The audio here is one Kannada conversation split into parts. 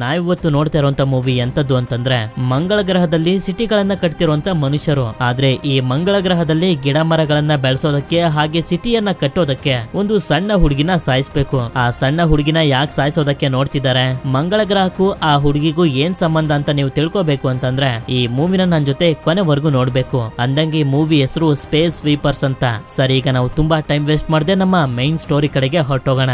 ನಾವಿವತ್ತು ನೋಡ್ತಾ ಇರುವಂತ ಮೂವಿ ಎಂತದ್ದು ಅಂತಂದ್ರೆ ಮಂಗಳ ಗ್ರಹದಲ್ಲಿ ಸಿಟಿಗಳನ್ನ ಕಟ್ತಿರುವಂತ ಮನುಷ್ಯರು ಆದ್ರೆ ಈ ಮಂಗಳ ಗ್ರಹದಲ್ಲಿ ಗಿಡ ಮರಗಳನ್ನ ಬೆಳೆಸೋದಕ್ಕೆ ಹಾಗೆ ಸಿಟಿಯನ್ನ ಕಟ್ಟೋದಕ್ಕೆ ಒಂದು ಸಣ್ಣ ಹುಡುಗಿನ ಸಾಯಿಸ್ಬೇಕು ಆ ಸಣ್ಣ ಹುಡುಗಿನ ಯಾಕೆ ಸಾಯಿಸೋದಕ್ಕೆ ನೋಡ್ತಿದ್ದಾರೆ ಮಂಗಳ ಗ್ರಹಕ್ಕೂ ಆ ಹುಡುಗಿಗೂ ಏನ್ ಸಂಬಂಧ ಅಂತ ನೀವು ತಿಳ್ಕೋಬೇಕು ಅಂತಂದ್ರೆ ಈ ಮೂವಿನ ನನ್ನ ಜೊತೆ ಕೊನೆವರೆಗೂ ನೋಡ್ಬೇಕು ಅಂದಂಗೆ ಈ ಮೂವಿ ಹೆಸರು ಸ್ಪೇಸ್ ಸ್ವೀಪರ್ಸ್ ಅಂತ ಸರಿ ಈಗ ನಾವು ತುಂಬಾ ಟೈಮ್ ವೇಸ್ಟ್ ಮಾಡದೆ ನಮ್ಮ ಮೈನ್ ಸ್ಟೋರಿ ಕಡೆಗೆ ಹೊರಟೋಗೋಣ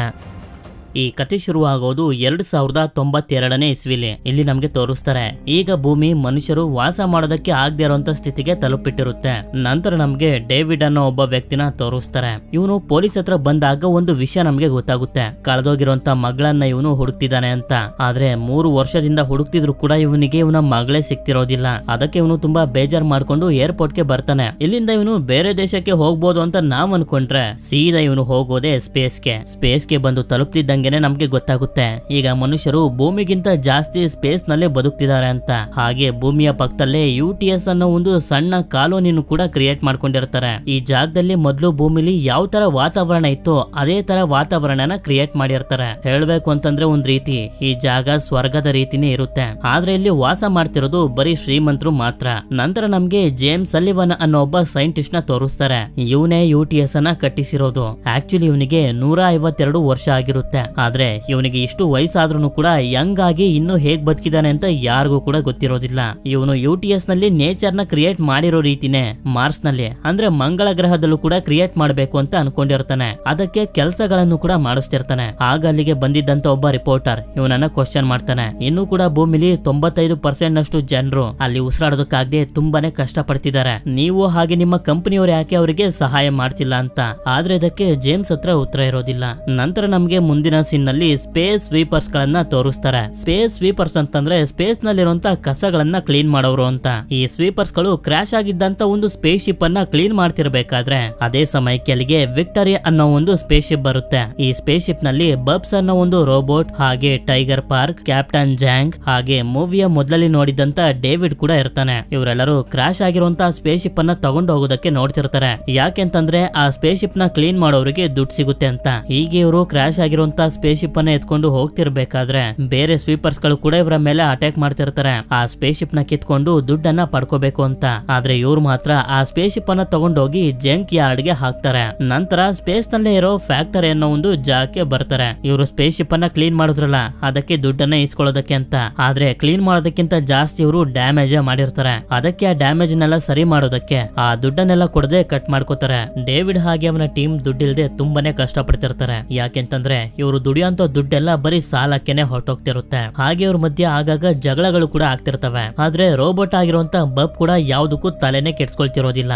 ಈ ಕತೆ ಶುರುವಾಗೋದು ಎರಡ್ ಸಾವಿರದ ತೊಂಬತ್ತೆರಡನೇ ಇಸ್ವಿಲಿ ಇಲ್ಲಿ ನಮ್ಗೆ ತೋರಿಸ್ತಾರೆ ಈಗ ಭೂಮಿ ಮನುಷ್ಯರು ವಾಸ ಮಾಡೋದಕ್ಕೆ ಆಗದೆ ಇರುವಂತ ಸ್ಥಿತಿಗೆ ತಲುಪಿಟ್ಟಿರುತ್ತೆ ನಂತರ ನಮ್ಗೆ ಡೇವಿಡ್ ಅನ್ನೋ ಒಬ್ಬ ವ್ಯಕ್ತಿನ ತೋರಿಸ್ತಾರೆ ಇವನು ಪೊಲೀಸ್ ಹತ್ರ ಬಂದಾಗ ಒಂದು ವಿಷಯ ನಮ್ಗೆ ಗೊತ್ತಾಗುತ್ತೆ ಕಳೆದೋಗಿರುವಂತ ಮಗಳನ್ನ ಇವನು ಹುಡುಕ್ತಿದ್ದಾನೆ ಅಂತ ಆದ್ರೆ ಮೂರು ವರ್ಷದಿಂದ ಹುಡುಕ್ತಿದ್ರು ಕೂಡ ಇವನಿಗೆ ಇವನ ಮಗಳೇ ಸಿಕ್ತಿರೋದಿಲ್ಲ ಅದಕ್ಕೆ ಇವನು ತುಂಬಾ ಬೇಜಾರ್ ಮಾಡ್ಕೊಂಡು ಏರ್ಪೋರ್ಟ್ ಗೆ ಬರ್ತಾನೆ ಇಲ್ಲಿಂದ ಇವನು ಬೇರೆ ದೇಶಕ್ಕೆ ಹೋಗ್ಬೋದು ಅಂತ ನಾವ್ ಅನ್ಕೊಂಡ್ರೆ ಸೀದಾ ಇವನು ಹೋಗೋದೇ ಸ್ಪೇಸ್ ಗೆ ಸ್ಪೇಸ್ ಗೆ ಬಂದು ತಲುಪ್ತಿದ್ದಂಗೆ ಹಾಗೇನೆ ನಮ್ಗೆ ಗೊತ್ತಾಗುತ್ತೆ ಈಗ ಮನುಷ್ಯರು ಭೂಮಿಗಿಂತ ಜಾಸ್ತಿ ಸ್ಪೇಸ್ ನಲ್ಲೇ ಬದುಕ್ತಿದ್ದಾರೆ ಅಂತ ಹಾಗೆ ಭೂಮಿಯ ಪಕ್ಕದಲ್ಲೇ ಯು ಟಿ ಎಸ್ ಅನ್ನೋ ಒಂದು ಸಣ್ಣ ಕಾಲೋನಿನೂ ಕೂಡ ಕ್ರಿಯೇಟ್ ಮಾಡ್ಕೊಂಡಿರ್ತಾರೆ ಈ ಜಾಗದಲ್ಲಿ ಮೊದಲು ಭೂಮಿಲಿ ಯಾವ ತರ ವಾತಾವರಣ ಇತ್ತು ಅದೇ ತರ ವಾತಾವರಣನ ಕ್ರಿಯೇಟ್ ಮಾಡಿರ್ತಾರೆ ಹೇಳ್ಬೇಕು ಅಂತಂದ್ರೆ ಒಂದ್ ರೀತಿ ಈ ಜಾಗ ಸ್ವರ್ಗದ ರೀತಿನೇ ಇರುತ್ತೆ ಆದ್ರೆ ಇಲ್ಲಿ ವಾಸ ಮಾಡ್ತಿರೋದು ಬರೀ ಶ್ರೀಮಂತರು ಮಾತ್ರ ನಂತರ ನಮ್ಗೆ ಜೇಮ್ಸ್ ಅಲ್ಲಿವನ್ ಅನ್ನೋ ಒಬ್ಬ ಸೈಂಟಿಸ್ಟ್ ನ ತೋರಿಸ್ತಾರೆ ಇವನೇ ಯು ಟಿ ಎಸ್ ಅನ್ನ ಕಟ್ಟಿಸಿರೋದು ಆಕ್ಚುಲಿ ಇವನಿಗೆ ನೂರ ಐವತ್ತೆರಡು ವರ್ಷ ಆಗಿರುತ್ತೆ ಆದ್ರೆ ಇವನಿಗೆ ಇಷ್ಟು ವಯಸ್ಸಾದ್ರೂ ಕೂಡ ಯಂಗ್ ಆಗಿ ಇನ್ನು ಹೇಗ್ ಬದುಕಿದಾನೆ ಅಂತ ಯಾರಿಗೂ ಕೂಡ ಗೊತ್ತಿರೋದಿಲ್ಲ ಇವನು ಯು ಟಿ ಎಸ್ ನಲ್ಲಿ ನೇಚರ್ ನ ಕ್ರಿಯೇಟ್ ಮಾಡಿರೋ ರೀತಿನೇ ಮಾರ್ಸ್ ನಲ್ಲಿ ಅಂದ್ರೆ ಮಂಗಳ ಗ್ರಹದಲ್ಲೂ ಕೂಡ ಕ್ರಿಯೇಟ್ ಮಾಡಬೇಕು ಅಂತ ಅನ್ಕೊಂಡಿರ್ತಾನೆ ಅದಕ್ಕೆ ಕೆಲಸಗಳನ್ನು ಕೂಡ ಮಾಡಿಸ್ತಿರ್ತಾನೆ ಆಗ ಅಲ್ಲಿಗೆ ಬಂದಿದ್ದಂತ ಒಬ್ಬ ರಿಪೋರ್ಟರ್ ಇವನನ್ನ ಕ್ವಶನ್ ಮಾಡ್ತಾನೆ ಇನ್ನು ಕೂಡ ಭೂಮಿಲಿ ತೊಂಬತ್ತೈದು ಪರ್ಸೆಂಟ್ ನಷ್ಟು ಜನರು ಅಲ್ಲಿ ಉಸಿರಾಡೋದಕ್ಕಾಗದೆ ತುಂಬಾನೇ ಕಷ್ಟ ಪಡ್ತಿದ್ದಾರೆ ನೀವು ಹಾಗೆ ನಿಮ್ಮ ಕಂಪನಿಯವರು ಯಾಕೆ ಅವರಿಗೆ ಸಹಾಯ ಮಾಡ್ತಿಲ್ಲ ಅಂತ ಆದ್ರೆ ಇದಕ್ಕೆ ಜೇಮ್ಸ್ ಹತ್ರ ಉತ್ತರ ಇರೋದಿಲ್ಲ ನಂತರ ನಮ್ಗೆ ಮುಂದಿನ ಕೊನೆಯ ಸೀನ್ ನಲ್ಲಿ ಸ್ಪೇಸ್ ಸ್ವೀಪರ್ಸ್ ಗಳನ್ನ ತೋರಿಸ್ತಾರೆ ಸ್ಪೇಸ್ ಸ್ವೀಪರ್ಸ್ ಅಂತಂದ್ರೆ ಸ್ಪೇಸ್ ನಲ್ಲಿರುವಂತಹ ಕಸಗಳನ್ನ ಕ್ಲೀನ್ ಮಾಡೋರು ಅಂತ ಈ ಸ್ವೀಪರ್ಸ್ ಗಳು ಕ್ರಾಶ್ ಆಗಿದ್ದಂತ ಒಂದು ಸ್ಪೇಸ್ ಶಿಪ್ ಅನ್ನ ಕ್ಲೀನ್ ಮಾಡ್ತಿರ್ಬೇಕಾದ್ರೆ ಅದೇ ಸಮಯಕ್ಕೆ ಅಲ್ಲಿಗೆ ವಿಕ್ಟೋರಿಯಾ ಅನ್ನೋ ಒಂದು ಸ್ಪೇಸ್ ಶಿಪ್ ಬರುತ್ತೆ ಈ ಸ್ಪೇಸ್ ಶಿಪ್ ನಲ್ಲಿ ಬಬ್ಸ್ ಅನ್ನೋ ಒಂದು ರೋಬೋಟ್ ಹಾಗೆ ಟೈಗರ್ ಪಾರ್ಕ್ ಕ್ಯಾಪ್ಟನ್ ಜಾಂಗ್ ಹಾಗೆ ಮೂವಿಯ ಮೊದಲಲ್ಲಿ ನೋಡಿದಂತ ಡೇವಿಡ್ ಕೂಡ ಇರ್ತಾನೆ ಇವರೆಲ್ಲರೂ ಕ್ರಾಶ್ ಆಗಿರುವಂತಹ ಸ್ಪೇಸ್ ಶಿಪ್ ಅನ್ನ ತಗೊಂಡು ಹೋಗೋದಕ್ಕೆ ನೋಡ್ತಿರ್ತಾರೆ ಯಾಕೆಂತಂದ್ರೆ ಆ ಸ್ಪೇಸ್ ಶಿಪ್ ನ ಕ್ಲೀನ್ ಮಾಡೋರಿಗೆ ದುಡ್ಡು ಸಿಗುತ್ತೆ ಅಂತ ಹೀಗೆ ಇವರು ಕ್ರಾಶ್ ಆಗಿರುವಂತಹ ಸ್ಪೇಸ್ ಶಿಪ್ ಅನ್ನ ಎತ್ಕೊಂಡು ಹೋಗ್ತಿರ್ಬೇಕಾದ್ರೆ ಬೇರೆ ಸ್ವೀಪರ್ಸ್ ಗಳು ಕೂಡ ಇವರ ಮೇಲೆ ಅಟ್ಯಾಕ್ ಮಾಡ್ತಿರ್ತಾರೆ ಆ ಸ್ಪೇಸ್ ಶಿಪ್ ನ ಕಿತ್ಕೊಂಡು ದುಡ್ಡನ್ನ ಪಡ್ಕೋಬೇಕು ಅಂತ ಆದ್ರೆ ಇವ್ರು ಮಾತ್ರ ಆ ಸ್ಪೇಸ್ ಶಿಪ್ ಅನ್ನ ತಗೊಂಡೋಗಿ ಜಂಕ್ ಯಾರ್ಡ್ ಗೆ ಹಾಕ್ತಾರೆ ನಂತರ ಸ್ಪೇಸ್ ನಲ್ಲೇ ಇರೋ ಫ್ಯಾಕ್ಟರಿ ಅನ್ನೋ ಒಂದು ಜಾಗಕ್ಕೆ ಬರ್ತಾರೆ ಇವರು ಸ್ಪೇಸ್ ಶಿಪ್ ಅನ್ನ ಕ್ಲೀನ್ ಮಾಡಿದ್ರಲ್ಲ ಅದಕ್ಕೆ ದುಡ್ಡನ್ನ ಇಸ್ಕೊಳ್ಳೋದಕ್ಕೆ ಅಂತ ಆದ್ರೆ ಕ್ಲೀನ್ ಮಾಡೋದಕ್ಕಿಂತ ಜಾಸ್ತಿ ಇವರು ಡ್ಯಾಮೇಜ್ ಮಾಡಿರ್ತಾರೆ ಅದಕ್ಕೆ ಆ ಡ್ಯಾಮೇಜ್ ನೆಲ್ಲ ಸರಿ ಮಾಡೋದಕ್ಕೆ ಆ ದುಡ್ಡನ್ನೆಲ್ಲ ಕೊಡದೆ ಕಟ್ ಮಾಡ್ಕೋತಾರೆ ಡೇವಿಡ್ ಹಾಗೆ ಅವನ ಟೀಮ್ ದುಡ್ಡಿಲ್ದೆ ತುಂಬಾನೇ ಕಷ್ಟ ಪಡ್ತಿರ್ತಾರೆ ಯಾಕೆಂತಂದ್ರೆ ಇವರು ಅವರು ದುಡಿಯೋಂತ ದುಡ್ಡೆಲ್ಲ ಬರೀ ಸಾಲಕ್ಕೆನೆ ಹೊರಟೋಗ್ತಿರುತ್ತೆ ಹಾಗೆ ಅವ್ರ ಮಧ್ಯೆ ಆಗಾಗ ಜಗಳಗಳು ಕೂಡ ಆಗ್ತಿರ್ತವೆ ಆದ್ರೆ ರೋಬೋಟ್ ಆಗಿರುವಂತ ಬಬ್ ಕೂಡ ಯಾವ್ದಕ್ಕೂ ತಲೆನೇ ಕೆಡ್ಸ್ಕೊಳ್ತಿರೋದಿಲ್ಲ